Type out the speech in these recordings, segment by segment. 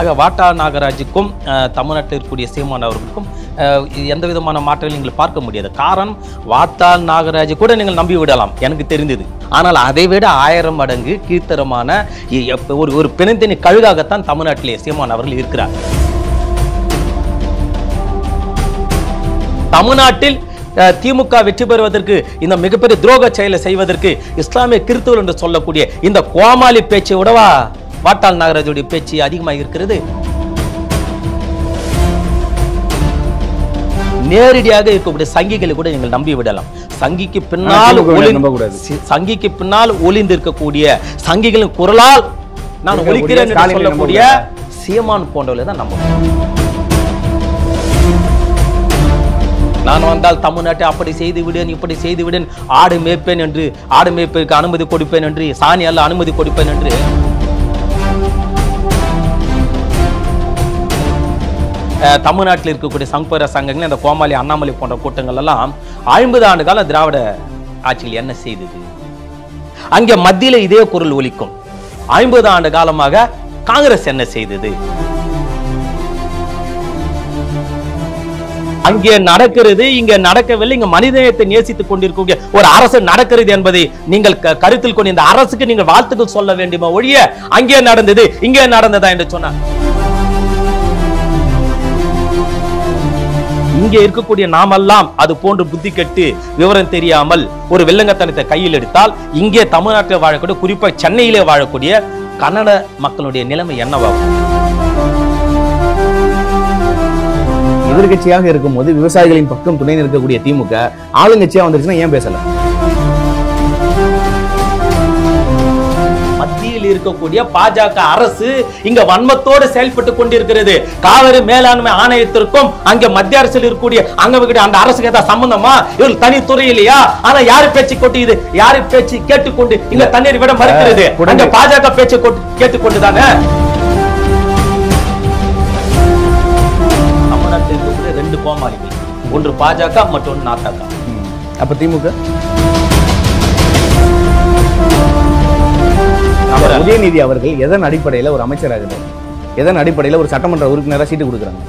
ஆக வாட்டா நாகராஜுக்கும் தமிழ்நாட்டில் இருக்கக்கூடிய சீமான் அவர்களுக்கும் எந்த விதமான மாற்றங்கள் நீங்கள் பார்க்க முடியாது காரணம் வாத்தா நாகராஜ் கூட நீங்கள் நம்பி விடலாம் எனக்கு தெரிந்தது ஆனால் அதை விட ஆயிரம் மடங்கு கீர்த்தரமான ஒரு ஒரு பிணைந்தினி கழுகாகத்தான் தமிழ்நாட்டிலே சீமான் அவர்கள் இருக்கிறார் தமிழ்நாட்டில் திமுக வெற்றி பெறுவதற்கு இந்த மிகப்பெரிய துரோக செயலை செய்வதற்கு இஸ்லாமிய கிறித்துவல் என்று சொல்லக்கூடிய இந்த கோமாளி பேச்சை விடவா வாட்டால் நாகராஜுடைய பேச்சு அதிகமாக இருக்கிறது நேரடியாக இருக்கக்கூடிய சங்கிகளை கூட நீங்கள் நம்பி விடலாம் சங்கிக்கு பின்னால் சங்கிக்கு பின்னால் ஒளிந்து இருக்கக்கூடிய சங்கிகளின் குரலால் நான் ஒழிக்கிறேன் சொல்லக்கூடிய சீமான் போன்றவர்களை தான் நம்ப நான் வந்தால் தமிழ்நாட்டை அப்படி செய்து விடேன் இப்படி செய்து விடேன் ஆடு மேய்ப்பேன் என்று ஆடு மேய்ப்பிற்கு அனுமதி கொடுப்பேன் என்று சாணி அல்ல அனுமதி கொடுப்பேன் என்று தமிழ்நாட்டில் இருக்கக்கூடிய சங்கர சங்கங்கள் அந்த கோமாளி அண்ணாமலை போன்ற கூட்டங்கள் எல்லாம் ஐம்பது ஆண்டு கால திராவிட ஆட்சியில் என்ன செய்தது அங்கே மத்தியில் இதே குரல் ஒலிக்கும் ஐம்பது ஆண்டு காலமாக காங்கிரஸ் என்ன செய்தது அங்கே நடக்கிறது இங்க நடக்கவில்லை இங்க மனிதநேயத்தை நேசித்துக் கொண்டிருக்க ஒரு அரசு நடக்கிறது என்பதை நீங்கள் கருத்தில் கொண்டு இந்த அரசுக்கு நீங்கள் வாழ்த்துக்கள் சொல்ல வேண்டுமா ஒழிய அங்கே நடந்தது இங்கே நடந்ததா என்று சொன்னார் இங்கே இருக்கக்கூடிய நாமெல்லாம் அது போன்று புத்தி கெட்டு விவரம் தெரியாமல் ஒரு வெள்ளங்கத்தனத்தை கையில் எடுத்தால் இங்கே தமிழ்நாட்டில் வாழக்கூடிய குறிப்பாக சென்னையிலே வாழக்கூடிய கன்னட மக்களுடைய நிலைமை என்னவாகும் எதிர்கட்சியாக இருக்கும்போது விவசாயிகளின் பக்கம் துணை நிற்கக்கூடிய திமுக ஆளுங்கட்சியாக வந்துருச்சுன்னா ஏன் பேசலை இருக்கக்கூடிய பாஜக அரசு இங்க வன்மத்தோடு செயல்பட்டு கொண்டிருக்கிறது காவிரி மேலாண்மை ஆணையத்திற்கும் அங்க மத்திய அரசில் இருக்கக்கூடிய அங்க அந்த அரசுக்கு ஏதாவது சம்பந்தமா இவர்கள் தனித்துறை இல்லையா ஆனா யாரு பேச்சு கொட்டியது யாரு பேச்சு கேட்டுக்கொண்டு இங்க தண்ணீர் விட மறுக்கிறது அங்க பாஜக பேச்சு கேட்டுக்கொண்டு தானே ரெண்டு கோமாளிகள் ஒன்று பாஜக மற்றொன்று நாட்டாக்கா அப்ப திமுக அவர் உதயநிதி அவர்கள் எதன் அடிப்படையில் ஒரு அமைச்சராகிறார் எதன் அடிப்படையில் ஒரு சட்டமன்ற உறுப்பினராக சீட்டு கொடுக்குறாங்க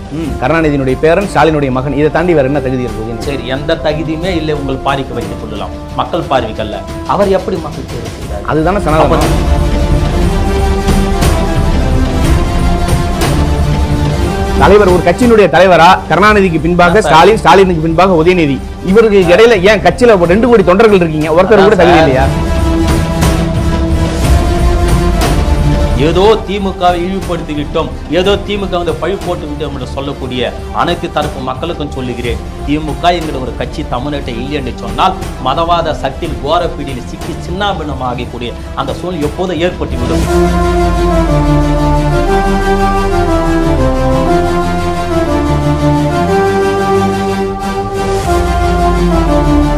கருணாநிதியினுடைய பேரன் ஸ்டாலினுடைய மகன் இதை தாண்டி வேற என்ன தகுதி இருக்குது சரி எந்த தகுதியுமே இல்லை உங்கள் பாரிக்கு வைத்துக் கொள்ளலாம் மக்கள் பார்வைகள்ல அவர் எப்படி மக்கள் அதுதானே சனாதன தலைவர் ஒரு கட்சியினுடைய தலைவரா கருணாநிதிக்கு பின்பாக ஸ்டாலின் ஸ்டாலினுக்கு பின்பாக உதயநிதி இவருக்கு இடையில ஏன் கட்சியில ரெண்டு கோடி தொண்டர்கள் இருக்கீங்க ஒருத்தர் கூட தகுதி இல்லையா ஏதோ திமுகவை இழிவுபடுத்திக்கிட்டோம் ஏதோ திமுக வந்து பழி போட்டுக்கிட்டோம் என்று சொல்லக்கூடிய அனைத்து தரப்பு மக்களுக்கும் சொல்லுகிறேன் திமுக என்கிற ஒரு கட்சி தமிழ்நாட்டை இல்லை என்று சொன்னால் மதவாத சக்தியில் கோரப்பீடியில் சிக்கி சின்னாபின்னமாகக்கூடிய அந்த சூழல் எப்போதும் ஏற்பட்டுவிடும் thank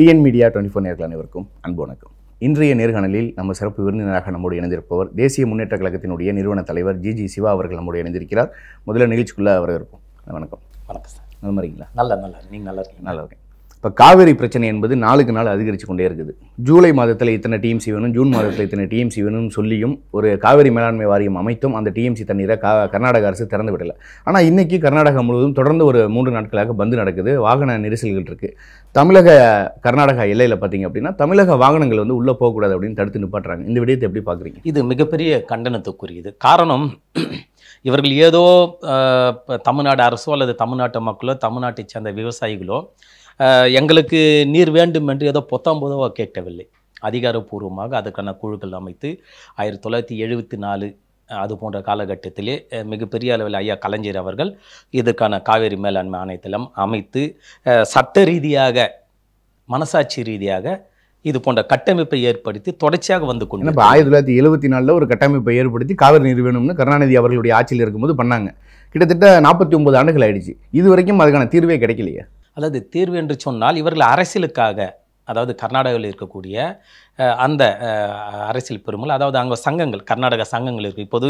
TN media twenty four நேர்கள் அனைவருக்கும் அன்பு வணக்கம் இன்றைய நேர்காணலில் நம்ம சிறப்பு விருந்தினராக நம்மோடு இணைந்திருப்பவர் தேசிய முன்னேற்ற கழகத்தினுடைய நிறுவன தலைவர் ஜி ஜி சிவா அவர்கள் நம்மோடு இணைந்திருக்கிறார் முதல்ல நிகழ்ச்சிக்குள்ளே இருப்போம் வணக்கம் வணக்கம் சார் நல்ல மாதிரிங்களா நல்லா நல்லா நீங்கள் நல்லா இருக்கீங்க நல்லா இருக்கேன் இப்போ காவேரி பிரச்சனை என்பது நாளுக்கு நாள் அதிகரித்து கொண்டே இருக்குது ஜூலை மாதத்தில் இத்தனை டிஎம்சி வேணும் ஜூன் மாதத்தில் இத்தனை டிஎம்சி வேணும்னு சொல்லியும் ஒரு காவேரி மேலாண்மை வாரியம் அமைத்தும் அந்த டிஎம்சி தண்ணீரை கா கர்நாடக அரசு திறந்து விடலை ஆனால் இன்றைக்கி கர்நாடகா முழுவதும் தொடர்ந்து ஒரு மூன்று நாட்களாக பந்து நடக்குது வாகன நெரிசல்கள் இருக்குது தமிழக கர்நாடகா எல்லையில் பார்த்தீங்க அப்படின்னா தமிழக வாகனங்கள் வந்து உள்ளே போகக்கூடாது அப்படின்னு தடுத்து நிப்பாட்டுறாங்க இந்த விடயத்தை எப்படி பார்க்குறீங்க இது மிகப்பெரிய கண்டனத்துக்குரியது காரணம் இவர்கள் ஏதோ தமிழ்நாடு அரசோ அல்லது தமிழ்நாட்டு மக்களோ தமிழ்நாட்டை சேர்ந்த விவசாயிகளோ எங்களுக்கு நீர் வேண்டும் என்று ஏதோ பொத்தாம் பொதுவாக கேட்கவில்லை அதிகாரப்பூர்வமாக அதற்கான குழுக்கள் அமைத்து ஆயிரத்தி தொள்ளாயிரத்தி எழுபத்தி நாலு அது போன்ற காலகட்டத்திலே மிகப்பெரிய அளவில் ஐயா கலைஞர் அவர்கள் இதற்கான காவேரி மேலாண்மை ஆணையத்திலம் அமைத்து சட்ட ரீதியாக மனசாட்சி ரீதியாக இது போன்ற கட்டமைப்பை ஏற்படுத்தி தொடர்ச்சியாக வந்து கொண்டு ஆயிரத்தி தொள்ளாயிரத்தி எழுபத்தி நாலில் ஒரு கட்டமைப்பை ஏற்படுத்தி காவிரி நீர் வேணும்னு கருணாநிதி அவர்களுடைய ஆட்சியில் இருக்கும்போது பண்ணாங்க கிட்டத்தட்ட நாற்பத்தி ஒன்பது ஆண்டுகள் ஆயிடுச்சு இது வரைக்கும் அதுக்கான தீர்வே கிடைக்கலையே அல்லது தீர்வு என்று சொன்னால் இவர்கள் அரசியலுக்காக அதாவது கர்நாடகாவில் இருக்கக்கூடிய அந்த அரசியல் பெருமல் அதாவது அங்கே சங்கங்கள் கர்நாடக சங்கங்கள் இருக்குது இப்போது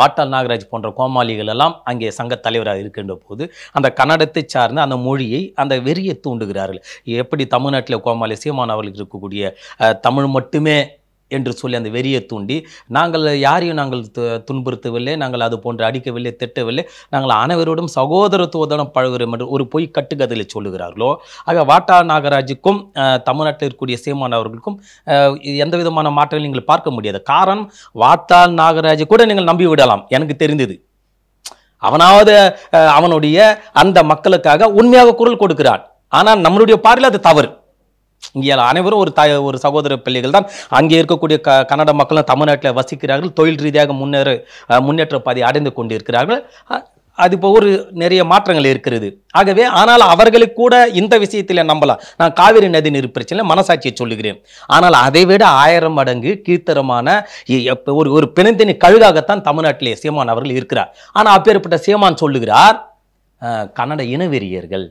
வாட்டால் நாகராஜ் போன்ற கோமாளிகள் எல்லாம் அங்கே சங்க தலைவராக இருக்கின்ற போது அந்த கன்னடத்தை சார்ந்த அந்த மொழியை அந்த வெறியை தூண்டுகிறார்கள் எப்படி தமிழ்நாட்டில் கோமாளி சீமான் அவர்களுக்கு இருக்கக்கூடிய தமிழ் மட்டுமே என்று சொல்லி அந்த வெறியை தூண்டி நாங்கள் யாரையும் நாங்கள் துன்புறுத்தவில்லை நாங்கள் அது போன்று அடிக்கவில்லை திட்டவில்லை நாங்கள் அனைவரோடும் சகோதரத்துவத்துடன் பழகிறோம் என்று ஒரு பொய் கட்டுக்கதையில் சொல்லுகிறார்களோ ஆக வாட்டா நாகராஜுக்கும் தமிழ்நாட்டில் இருக்கக்கூடிய சீமானவர்களுக்கும் எந்த விதமான மாற்றங்கள் நீங்கள் பார்க்க முடியாது காரணம் வாட்டா நாகராஜை கூட நீங்கள் நம்பி விடலாம் எனக்கு தெரிந்தது அவனாவது அவனுடைய அந்த மக்களுக்காக உண்மையாக குரல் கொடுக்கிறான் ஆனால் நம்மளுடைய பார்வையில் அது தவறு இங்கே அனைவரும் ஒரு த ஒரு சகோதர பிள்ளைகள் தான் அங்கே இருக்கக்கூடிய க கன்னட மக்களும் தமிழ்நாட்டில் வசிக்கிறார்கள் தொழில் ரீதியாக முன்னேற முன்னேற்ற பாதை அடைந்து கொண்டிருக்கிறார்கள் அது இப்போ ஒரு நிறைய மாற்றங்கள் இருக்கிறது ஆகவே ஆனால் அவர்களுக்கு கூட இந்த விஷயத்தில் நம்பலாம் நான் காவிரி நதி நீர் பிரச்சனை மனசாட்சியை சொல்லுகிறேன் ஆனால் அதை விட ஆயிரம் மடங்கு கீர்த்தரமான ஒரு ஒரு பிணந்தினி கழுகாகத்தான் தமிழ்நாட்டிலே சீமான் அவர்கள் இருக்கிறார் ஆனால் அப்பேற்பட்ட சீமான் சொல்லுகிறார் கன்னட இனவெறியர்கள்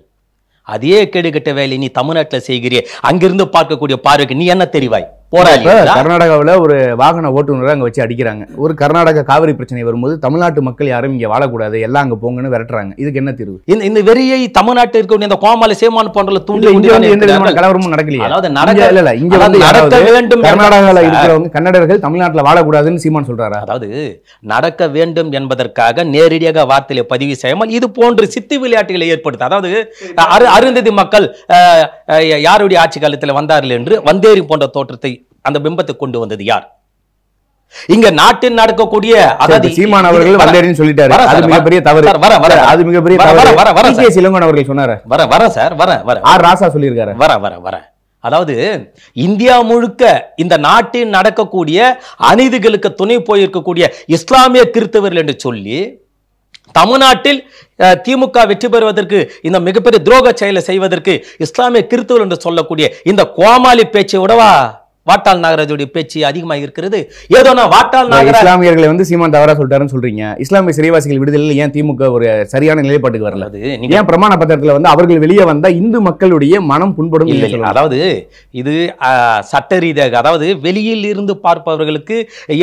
அதே கேடுகட்ட வேலை நீ தமிழ்நாட்டில் செய்கிறிய அங்கிருந்து பார்க்கக்கூடிய பார்வைக்கு நீ என்ன தெரிவாய் போராடி கர்நாடகாவில் ஒரு வாகன ஓட்டுநரை அங்கே வச்சு அடிக்கிறாங்க ஒரு கர்நாடக காவிரி பிரச்சனை வரும்போது தமிழ்நாட்டு மக்கள் யாரும் இங்கே வாழக்கூடாது எல்லாம் அங்கே போங்கன்னு விரட்டுறாங்க இதுக்கு என்ன தீர்வு இந்த இந்த வெறியை தமிழ்நாட்டில் இருக்கக்கூடிய இந்த கோமாளி சேமான் போன்ற தூண்டி எந்த விதமான கலவரமும் நடக்கலையே அதாவது நடக்க இல்லை இங்கே வந்து நடக்க வேண்டும் கர்நாடகாவில் இருக்கிறவங்க கன்னடர்கள் தமிழ்நாட்டில் வாழக்கூடாதுன்னு சீமான் சொல்றாரு அதாவது நடக்க வேண்டும் என்பதற்காக நேரடியாக வார்த்தையில பதிவு செய்யாமல் இது போன்ற சித்தி விளையாட்டுகளை ஏற்படுத்த அதாவது அருந்ததி மக்கள் யாருடைய ஆட்சி காலத்தில் வந்தார்கள் என்று வந்தேரி போன்ற தோற்றத்தை அந்த பிம்பத்தை கொண்டு வந்தது யார் இங்க நாட்டில் நடக்கக்கூடிய அதாவது சீமான் அவர்கள் வந்தேன்னு சொல்லிட்டாரு அது மிகப்பெரிய தவறு வர வர அது மிகப்பெரிய தவறு வர வர கே சிலங்கன் அவர்கள் சொன்னாரு வர வர சார் வர வர ஆர் ராசா சொல்லியிருக்காரு வர வர வர அதாவது இந்தியா முழுக்க இந்த நாட்டில் நடக்கக்கூடிய அநீதிகளுக்கு துணை போயிருக்கக்கூடிய இஸ்லாமிய கிறித்தவர்கள் என்று சொல்லி தமிழ்நாட்டில் திமுக வெற்றி பெறுவதற்கு இந்த மிகப்பெரிய துரோக செயலை செய்வதற்கு இஸ்லாமிய கிறிஸ்தவர்கள் என்று சொல்லக்கூடிய இந்த கோமாளி பேச்சை விடவா வாட்டால் நாகராஜுடைய பேச்சு அதிகமாக இருக்கிறது ஏதோ நான் வாட்டால் நாகராஜ் இஸ்லாமியர்களை வந்து சீமான் தவறா சொல்றாருன்னு சொல்றீங்க இஸ்லாமிய சிறைவாசிகள் விடுதலில் ஏன் திமுக ஒரு சரியான நிலைப்பாட்டுக்கு வரல ஏன் பிரமாண பத்திரத்தில் வந்து அவர்கள் வெளியே வந்தால் இந்து மக்களுடைய மனம் புண்படும் இல்லை அதாவது இது சட்ட ரீதியாக அதாவது வெளியில் இருந்து பார்ப்பவர்களுக்கு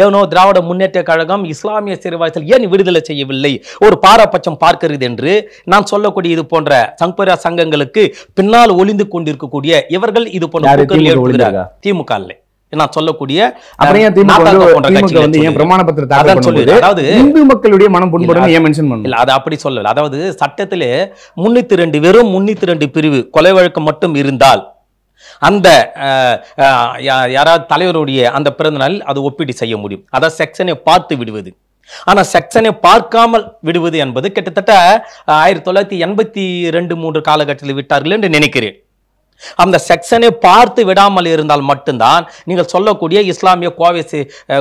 ஏனோ திராவிட முன்னேற்ற கழகம் இஸ்லாமிய சிறைவாசிகள் ஏன் விடுதலை செய்யவில்லை ஒரு பாரபட்சம் பார்க்கிறது என்று நான் சொல்லக்கூடிய இது போன்ற சங்கரா சங்கங்களுக்கு பின்னால் ஒளிந்து கொண்டிருக்கக்கூடிய இவர்கள் இது போன்ற திமுக இல்லை நான் சொல்லக்கூடிய மக்களுடைய மனம் புண்படும் இல்ல அப்படி சொல்லல அதாவது சட்டத்திலே முன்னூத்தி ரெண்டு வெறும் முன்னூத்தி ரெண்டு பிரிவு கொலை வழக்கம் மட்டும் இருந்தால் அந்த யாராவது தலைவருடைய அந்த பிறந்தநாள் அது ஒப்பீடு செய்ய முடியும் அதாவது செக்ஷனை பார்த்து விடுவது ஆனா செக்ஷனை பார்க்காமல் விடுவது என்பது கிட்டத்தட்ட ஆயிரத்தி தொள்ளாயிரத்தி எண்பத்தி ரெண்டு மூன்று காலகட்டத்தில் விட்டார்கள் என்று நினைக்கிறேன் அந்த செக்ஷனை பார்த்து விடாமல் இருந்தால் மட்டும்தான் நீங்கள் சொல்லக்கூடிய இஸ்லாமிய கோவை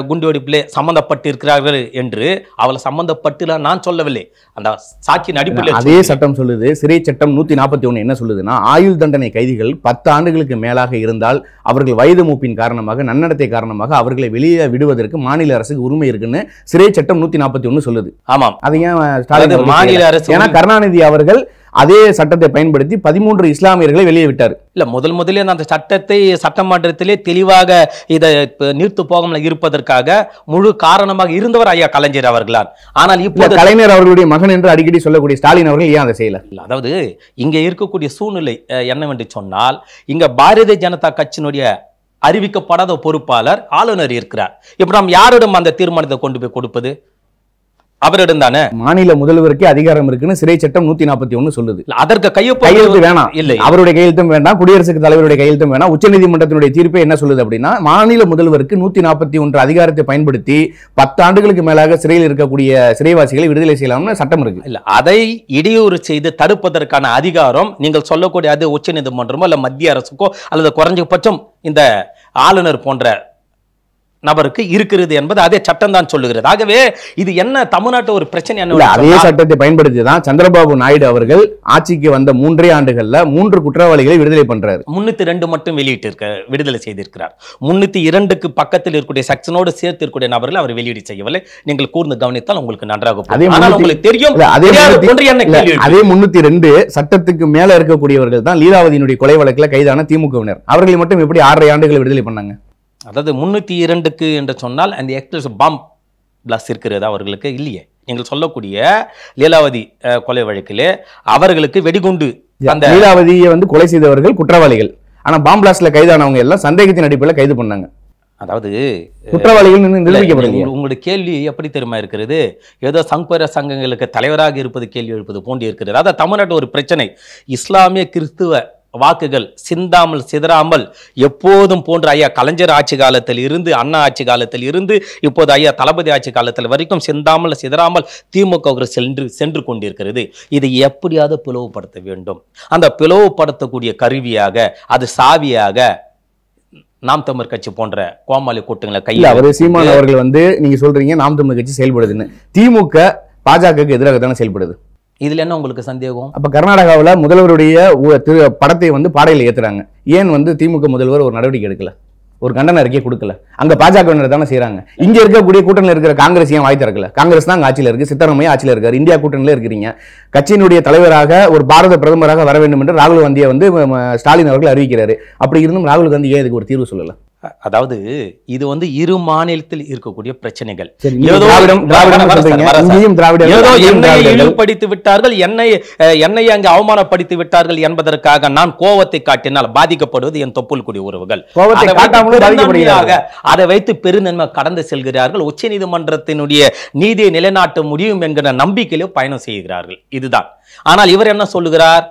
குண்டுவெடிப்பிலே சம்பந்தப்பட்டிருக்கிறார்கள் என்று அவளை சம்பந்தப்பட்டு நான் சொல்லவில்லை அந்த சாட்சியின் அடிப்படையில் அதே சட்டம் சொல்லுது சிறை சட்டம் நூத்தி நாற்பத்தி ஒன்று என்ன சொல்லுதுன்னா ஆயுள் தண்டனை கைதிகள் பத்து ஆண்டுகளுக்கு மேலாக இருந்தால் அவர்கள் வயது மூப்பின் காரணமாக நன்னடத்தை காரணமாக அவர்களை வெளியே விடுவதற்கு மாநில அரசுக்கு உரிமை இருக்குன்னு சிறை சட்டம் நூத்தி நாற்பத்தி ஒன்று சொல்லுது ஆமாம் அது ஏன் மாநில அரசு ஏன்னா கருணாநிதி அவர்கள் அதே சட்டத்தை பயன்படுத்தி பதிமூன்று இஸ்லாமியர்களை வெளியே விட்டார் இல்லை முதல் முதலே அந்த சட்டத்தை சட்டமன்றத்திலே தெளிவாக இதை நீர்த்து போகாமல் இருப்பதற்காக முழு காரணமாக இருந்தவர் ஐயா கலைஞர் அவர்களால் ஆனால் இப்போது கலைஞர் அவர்களுடைய மகன் என்று அடிக்கடி சொல்லக்கூடிய ஸ்டாலின் அவர்கள் ஏன் அதை செய்யல அதாவது இங்கே இருக்கக்கூடிய சூழ்நிலை என்னவென்று சொன்னால் இங்கே பாரதிய ஜனதா கட்சியினுடைய அறிவிக்கப்படாத பொறுப்பாளர் ஆளுநர் இருக்கிறார் இப்போ நாம் யாரிடம் அந்த தீர்மானத்தை கொண்டு போய் கொடுப்பது அவரிடம் தானே மாநில முதல்வருக்கே அதிகாரம் இருக்குன்னு சிறை சட்டம் நூத்தி நாற்பத்தி ஒன்னு சொல்லுது அதற்கு கையெழுத்து வேணாம் இல்லை அவருடைய கையெழுத்தும் வேண்டாம் குடியரசுக்கு தலைவருடைய கையெழுத்தும் வேணாம் உச்சநீதிமன்றத்தினுடைய தீர்ப்பை என்ன சொல்லுது அப்படின்னா மாநில முதல்வருக்கு நூத்தி நாற்பத்தி ஒன்று அதிகாரத்தை பயன்படுத்தி பத்து ஆண்டுகளுக்கு மேலாக சிறையில் இருக்கக்கூடிய சிறைவாசிகளை விடுதலை செய்யலாம்னு சட்டம் இருக்கு இல்ல அதை இடையூறு செய்து தடுப்பதற்கான அதிகாரம் நீங்கள் சொல்லக்கூடிய அது உச்சநீதிமன்றமோ அல்ல மத்திய அரசுக்கோ அல்லது குறைஞ்சபட்சம் இந்த ஆளுநர் போன்ற நபருக்கு இருக்கிறது என்பது அதே சட்டம் தான் சொல்லுகிறது ஆகவே இது என்ன தமிழ்நாட்டு ஒரு பிரச்சனை என்ன அதே சட்டத்தை பயன்படுத்தி தான் சந்திரபாபு நாயுடு அவர்கள் ஆட்சிக்கு வந்த மூன்றே ஆண்டுகள்ல மூன்று குற்றவாளிகளை விடுதலை பண்றாரு முன்னூத்தி ரெண்டு மட்டும் வெளியிட்டு இருக்க விடுதலை செய்திருக்கிறார் முன்னூத்தி இரண்டுக்கு பக்கத்தில் இருக்கக்கூடிய செக்ஷனோடு சேர்த்து இருக்கக்கூடிய நபர்கள் அவர் வெளியீடு செய்யவில்லை நீங்கள் கூர்ந்து கவனித்தால் உங்களுக்கு நன்றாக அதே உங்களுக்கு தெரியும் அதே முன்னூத்தி ரெண்டு சட்டத்துக்கு மேல இருக்கக்கூடியவர்கள் தான் லீலாவதியினுடைய கொலை வழக்கில் கைதான திமுகவினர் அவர்களை மட்டும் எப்படி ஆறரை ஆண்டுகள் விடுதலை பண்ணாங்க அதாவது முந்நூற்றி இரண்டுக்கு என்று சொன்னால் அந்த எக்ஸ்பிரஸ் பாம்ப் பிளஸ் இருக்கிறது அவர்களுக்கு இல்லையே நீங்கள் சொல்லக்கூடிய லீலாவதி கொலை வழக்கில் அவர்களுக்கு வெடிகுண்டு அந்த லீலாவதியை வந்து கொலை செய்தவர்கள் குற்றவாளிகள் ஆனால் பாம் பிளாஸ்டில் கைதானவங்க எல்லாம் சந்தேகத்தின் அடிப்படையில் கைது பண்ணாங்க அதாவது குற்றவாளிகள் உங்களுடைய கேள்வி எப்படி தெரியுமா இருக்கிறது ஏதோ சங்கர சங்கங்களுக்கு தலைவராக இருப்பது கேள்வி எழுப்பது போன்று இருக்கிறது அதாவது தமிழ்நாட்டு ஒரு பிரச்சனை இஸ்லாமிய கிறிஸ்துவ வாக்குகள் சிந்தாமல் சிதறாமல் எப்போதும் போன்ற ஐயா கலைஞர் ஆட்சி காலத்தில் இருந்து அண்ணா ஆட்சி காலத்தில் இருந்து இப்போது ஐயா தளபதி ஆட்சி காலத்தில் வரைக்கும் சிந்தாமல் சிதறாமல் திமுக சென்று சென்று கொண்டிருக்கிறது இதை எப்படியாவது பிளவுபடுத்த வேண்டும் அந்த பிளவுபடுத்தக்கூடிய கருவியாக அது சாவியாக நாம் தமிழ் கட்சி போன்ற கோமாளி கூட்டங்களை கையில் அவர் சீமான் அவர்கள் வந்து நீங்க சொல்றீங்க நாம் தமிழ் கட்சி செயல்படுதுன்னு திமுக பாஜகவுக்கு எதிராக தானே செயல்படுது இதில் என்ன உங்களுக்கு சந்தேகம் அப்போ கர்நாடகாவில் முதல்வருடைய திரு படத்தை வந்து பாடையில் ஏற்றுறாங்க ஏன் வந்து திமுக முதல்வர் ஒரு நடவடிக்கை எடுக்கல ஒரு கண்டன அறிக்கை கொடுக்கல அங்க பாஜகவினர் தானே செய்யறாங்க இங்க இருக்கக்கூடிய கூட்டணியில் இருக்கிற காங்கிரஸ் ஏன் வாய் திறக்கல காங்கிரஸ் தான் ஆட்சியில் இருக்கு சித்தரமையா ஆட்சியில் இருக்காரு இந்தியா கூட்டணியில் இருக்கிறீங்க கட்சியினுடைய தலைவராக ஒரு பாரத பிரதமராக வர வேண்டும் என்று ராகுல் காந்தியை வந்து ஸ்டாலின் அவர்கள் அறிவிக்கிறாரு அப்படி இருந்தும் ராகுல் காந்தி ஏன் இதுக்கு ஒரு தீர்வு சொல்லலை அதாவது இது வந்து இரு மாநிலத்தில் இருக்கக்கூடிய பிரச்சனைகள் ஏதோ என்னை இழிவுபடுத்தி விட்டார்கள் என்னை என்னை அங்கு அவமானப்படுத்தி விட்டார்கள் என்பதற்காக நான் கோவத்தை காட்டினால் பாதிக்கப்படுவது என் தொப்புள் கூடிய உறவுகள் அதை வைத்து பெருநன்மை கடந்து செல்கிறார்கள் உச்ச நீதிமன்றத்தினுடைய நீதியை நிலைநாட்ட முடியும் என்கிற நம்பிக்கையிலே பயணம் செய்கிறார்கள் இதுதான் ஆனால் இவர் என்ன சொல்லுகிறார்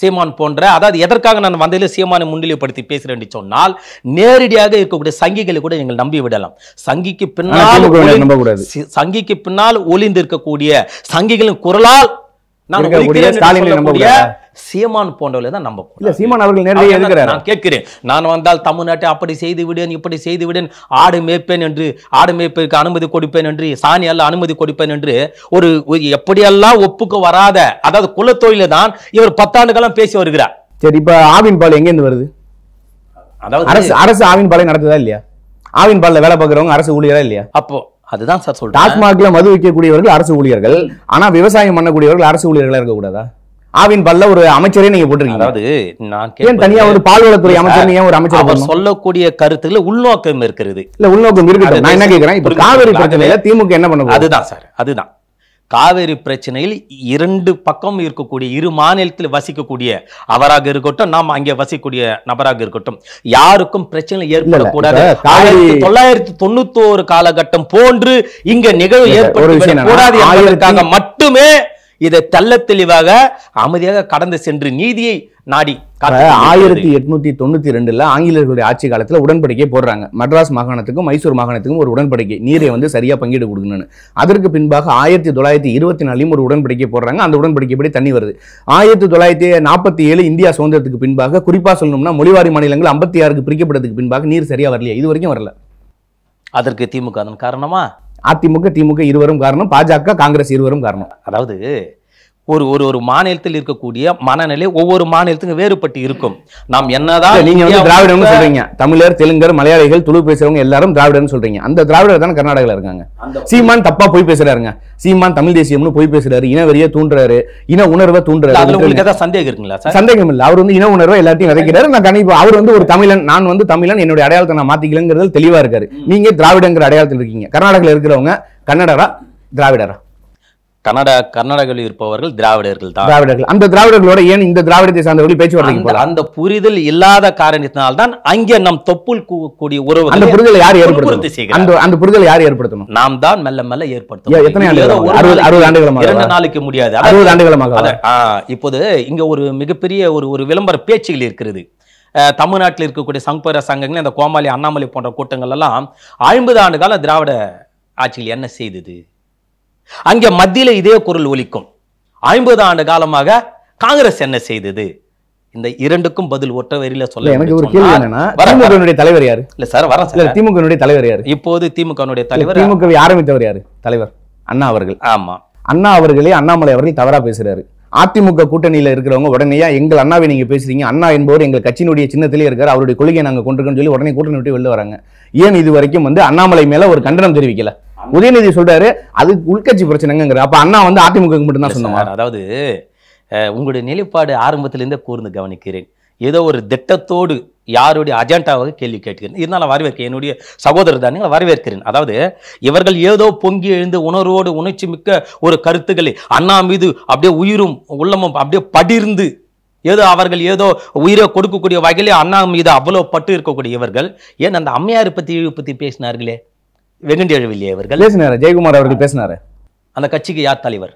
சீமான் போன்ற அதாவது எதற்காக நான் வந்ததில் சீமானை முன்னிலைப்படுத்தி பேசுகிறேன் சொன்னால் நேரடியாக இருக்கக்கூடிய சங்கிகளை கூட நீங்கள் நம்பி விடலாம் சங்கிக்கு பின்னால் சங்கிக்கு பின்னால் ஒளிந்திருக்கக்கூடிய சங்கிகளின் குரலால் சீமான் நம்ப இல்ல சீமான் நான் வந்தால் தமிழ்நாட்டை அப்படி செய்து இப்படி செய்து ஆடு மேய்ப்பேன் என்று ஆடு அனுமதி கொடுப்பேன் என்று அனுமதி கொடுப்பேன் என்று ஒரு எப்படியெல்லாம் ஒப்புக்கு வராத அதாவது குலத்தொழில தான் இவர் பத்தாண்டு பேசி வருகிறார் சரி இப்ப ஆவின் பால் இருந்து வருது அதாவது அரசு அரசு ஆவின் பாலை நடத்துதா இல்லையா ஆவின் பாலில் வேலை பாக்குறவங்க அரசு ஊழியரா இல்லையா அப்போ அதுதான் சார் சொல்றேன் டாஸ்மாக்ல மது வைக்கக்கூடியவர்கள் அரசு ஊழியர்கள் ஆனா விவசாயம் பண்ணக்கூடியவர்கள் அரசு ஊழியர்களா கூடாதா ஆவின் பல்ல ஒரு அமைச்சரே நீங்க போட்டிருக்கீங்க அதாவது நான் ஏன் தனியா ஒரு பால்வளத்துறை அமைச்சர் நீங்க ஒரு அமைச்சர் அவர் சொல்லக்கூடிய கருத்துல உள்நோக்கம் இருக்கிறது இல்ல உள்நோக்கம் இருக்குது நான் என்ன கேக்குறேன் இப்ப காவிரி பிரச்சனையில திமுக என்ன பண்ணுவோம் அதுதான் சார் அதுதான் காவேரி பிரச்சனையில் இரண்டு பக்கம் இருக்கக்கூடிய இரு மாநிலத்தில் வசிக்கக்கூடிய அவராக இருக்கட்டும் நாம் அங்கே வசிக்கக்கூடிய நபராக இருக்கட்டும் யாருக்கும் பிரச்சனை ஏற்படக்கூடாது ஆயிரத்தி தொள்ளாயிரத்தி ஒரு காலகட்டம் போன்று இங்க நிகழ்வு ஏற்படுத்த என்பதற்காக மட்டுமே இதை தள்ள தெளிவாக அமைதியாக கடந்து சென்று நீதியை நாடி ஆயிரத்தி எட்நூத்தி தொண்ணூத்தி ரெண்டுல ஆங்கிலேயர்களுடைய ஆட்சி காலத்துல உடன்படிக்கை போடுறாங்க மட்ராஸ் மாகாணத்துக்கும் மைசூர் மாகாணத்துக்கும் ஒரு உடன்படிக்கை நீரை வந்து சரியா பங்கீடு கொடுக்கணும்னு அதற்கு பின்பாக ஆயிரத்தி தொள்ளாயிரத்தி இருபத்தி நாலுலயும் ஒரு உடன்படிக்கை போடுறாங்க அந்த உடன்படிக்கைப்படி தண்ணி வருது ஆயிரத்தி தொள்ளாயிரத்தி நாற்பத்தி ஏழு இந்தியா சுதந்திரத்துக்கு பின்பாக குறிப்பா சொல்லணும்னா மொழிவாரி மாநிலங்கள் ஐம்பத்தி ஆறுக்கு பிரிக்கப்பட்டதுக்கு பின்பாக நீர் சரியா வரலையா இது வரைக்கும் வரல அதற்கு திமுக அதன் காரணமா அதிமுக திமுக இருவரும் காரணம் பாஜக காங்கிரஸ் இருவரும் காரணம் அதாவது ஒரு ஒரு ஒரு மாநிலத்தில் இருக்கக்கூடிய மனநிலை ஒவ்வொரு மாநிலத்துக்கும் வேறுபட்டு இருக்கும் நாம் என்னதான் நீங்க வந்து சொல்றீங்க தமிழர் தெலுங்கர் மலையாளிகள் துளு பேசுறவங்க எல்லாரும் திராவிடர்னு சொல்றீங்க அந்த திராவிடர் தானே கர்நாடகாவில் இருக்காங்க சீமான் தப்பா போய் பேசுறாருங்க சீமான் தமிழ் தேசியம்னு போய் பேசுறாரு இனவெறிய தூண்டுறாரு இன உணர்வை தூண்டுறாரு அதுல உங்களுக்கு ஏதாவது சந்தேகம் இருக்குங்களா சந்தேகம் இல்லை அவர் வந்து இன உணர்வை எல்லாத்தையும் விதைக்கிறாரு நான் கணிப்பு அவர் வந்து ஒரு தமிழன் நான் வந்து தமிழன் என்னுடைய அடையாளத்தை நான் மாத்திக்கலங்கிறது தெளிவா இருக்காரு நீங்க திராவிடங்கிற அடையாளத்தில் இருக்கீங்க கர்நாடகால இருக்கிறவங்க கன்னடரா திராவிடரா கன்னட கர்நாடகாவில் இருப்பவர்கள் திராவிடர்கள் தான் திராவிடர்கள் அந்த திராவிடர்களோட ஏன் இந்த திராவிடத்தை சார்ந்தவர்கள் பேச்சுவார்த்தை அந்த புரிதல் இல்லாத காரணத்தினால்தான் அங்கே நம் தொப்புள் கூடிய உறவு அந்த புரிதல் யார் ஏற்படுத்தும் அந்த அந்த புரிதல் யார் ஏற்படுத்தணும் நாம் தான் மெல்ல மெல்ல ஏற்படுத்தணும் எத்தனை ஆண்டுகள் அறுபது ஆண்டுகளமாக இரண்டு நாளைக்கு முடியாது அறுபது ஆண்டுகளமாக இப்போது இங்க ஒரு மிகப்பெரிய ஒரு ஒரு விளம்பர பேச்சுகள் இருக்கிறது தமிழ்நாட்டில் இருக்கக்கூடிய சங்கர சங்கங்கள் இந்த கோமாளி அண்ணாமலை போன்ற கூட்டங்கள் எல்லாம் ஐம்பது ஆண்டு கால திராவிட ஆட்சியில் என்ன செய்தது அங்கே மத்தியில் இதே குரல் ஒலிக்கும் ஐம்பது ஆண்டு காலமாக காங்கிரஸ் என்ன செய்தது இந்த இரண்டுக்கும் பதில் ஒற்ற வரியில சொல்ல எனக்கு ஒரு கேள்வி என்னன்னா தலைவர் யாரு இல்ல சார் வர சார் திமுகவினுடைய தலைவர் யாரு இப்போது திமுகவினுடைய தலைவர் திமுகவை ஆரம்பித்தவர் யாரு தலைவர் அண்ணா அவர்கள் ஆமா அண்ணா அவர்களே அண்ணாமலை அவர்கள் தவறா பேசுறாரு அதிமுக கூட்டணியில் இருக்கிறவங்க உடனே எங்கள் அண்ணாவை நீங்க பேசுறீங்க அண்ணா என்பவர் எங்கள் கட்சியினுடைய சின்னத்திலே இருக்கார் அவருடைய கொள்கையை நாங்கள் கொண்டிருக்கோம்னு சொல்லி உடனே கூட்டணி விட்டு வெளில வராங்க ஏன் இது வரைக்கும் வந்து அண்ணாமலை மேல ஒரு கண்டனம் தெரிவிக்கல உதயநிதி சொல்றாரு அது உள்கட்சி பிரச்சனைங்கிற அப்ப அண்ணா வந்து அதிமுக மட்டும் தான் சொன்னாங்க அதாவது உங்களுடைய நிலைப்பாடு ஆரம்பத்திலிருந்தே கூர்ந்து கவனிக்கிறேன் ஏதோ ஒரு திட்டத்தோடு யாருடைய அஜெண்டாவாக கேள்வி கேட்கிறேன் இருந்தாலும் வரவேற்கிறேன் என்னுடைய சகோதரர் தானே வரவேற்கிறேன் அதாவது இவர்கள் ஏதோ பொங்கி எழுந்து உணர்வோடு உணர்ச்சி மிக்க ஒரு கருத்துக்களை அண்ணா மீது அப்படியே உயிரும் உள்ளமும் அப்படியே படிர்ந்து ஏதோ அவர்கள் ஏதோ உயிரை கொடுக்கக்கூடிய வகையிலே அண்ணா மீது அவ்வளோ பட்டு இருக்கக்கூடிய இவர்கள் ஏன் அந்த அம்மையாரை பற்றி பற்றி பேசினார்களே வெகுண்டி அவர்கள் பேசினாரு ஜெயக்குமார் அவர்கள் பேசினாரு அந்த கட்சிக்கு யார் தலைவர்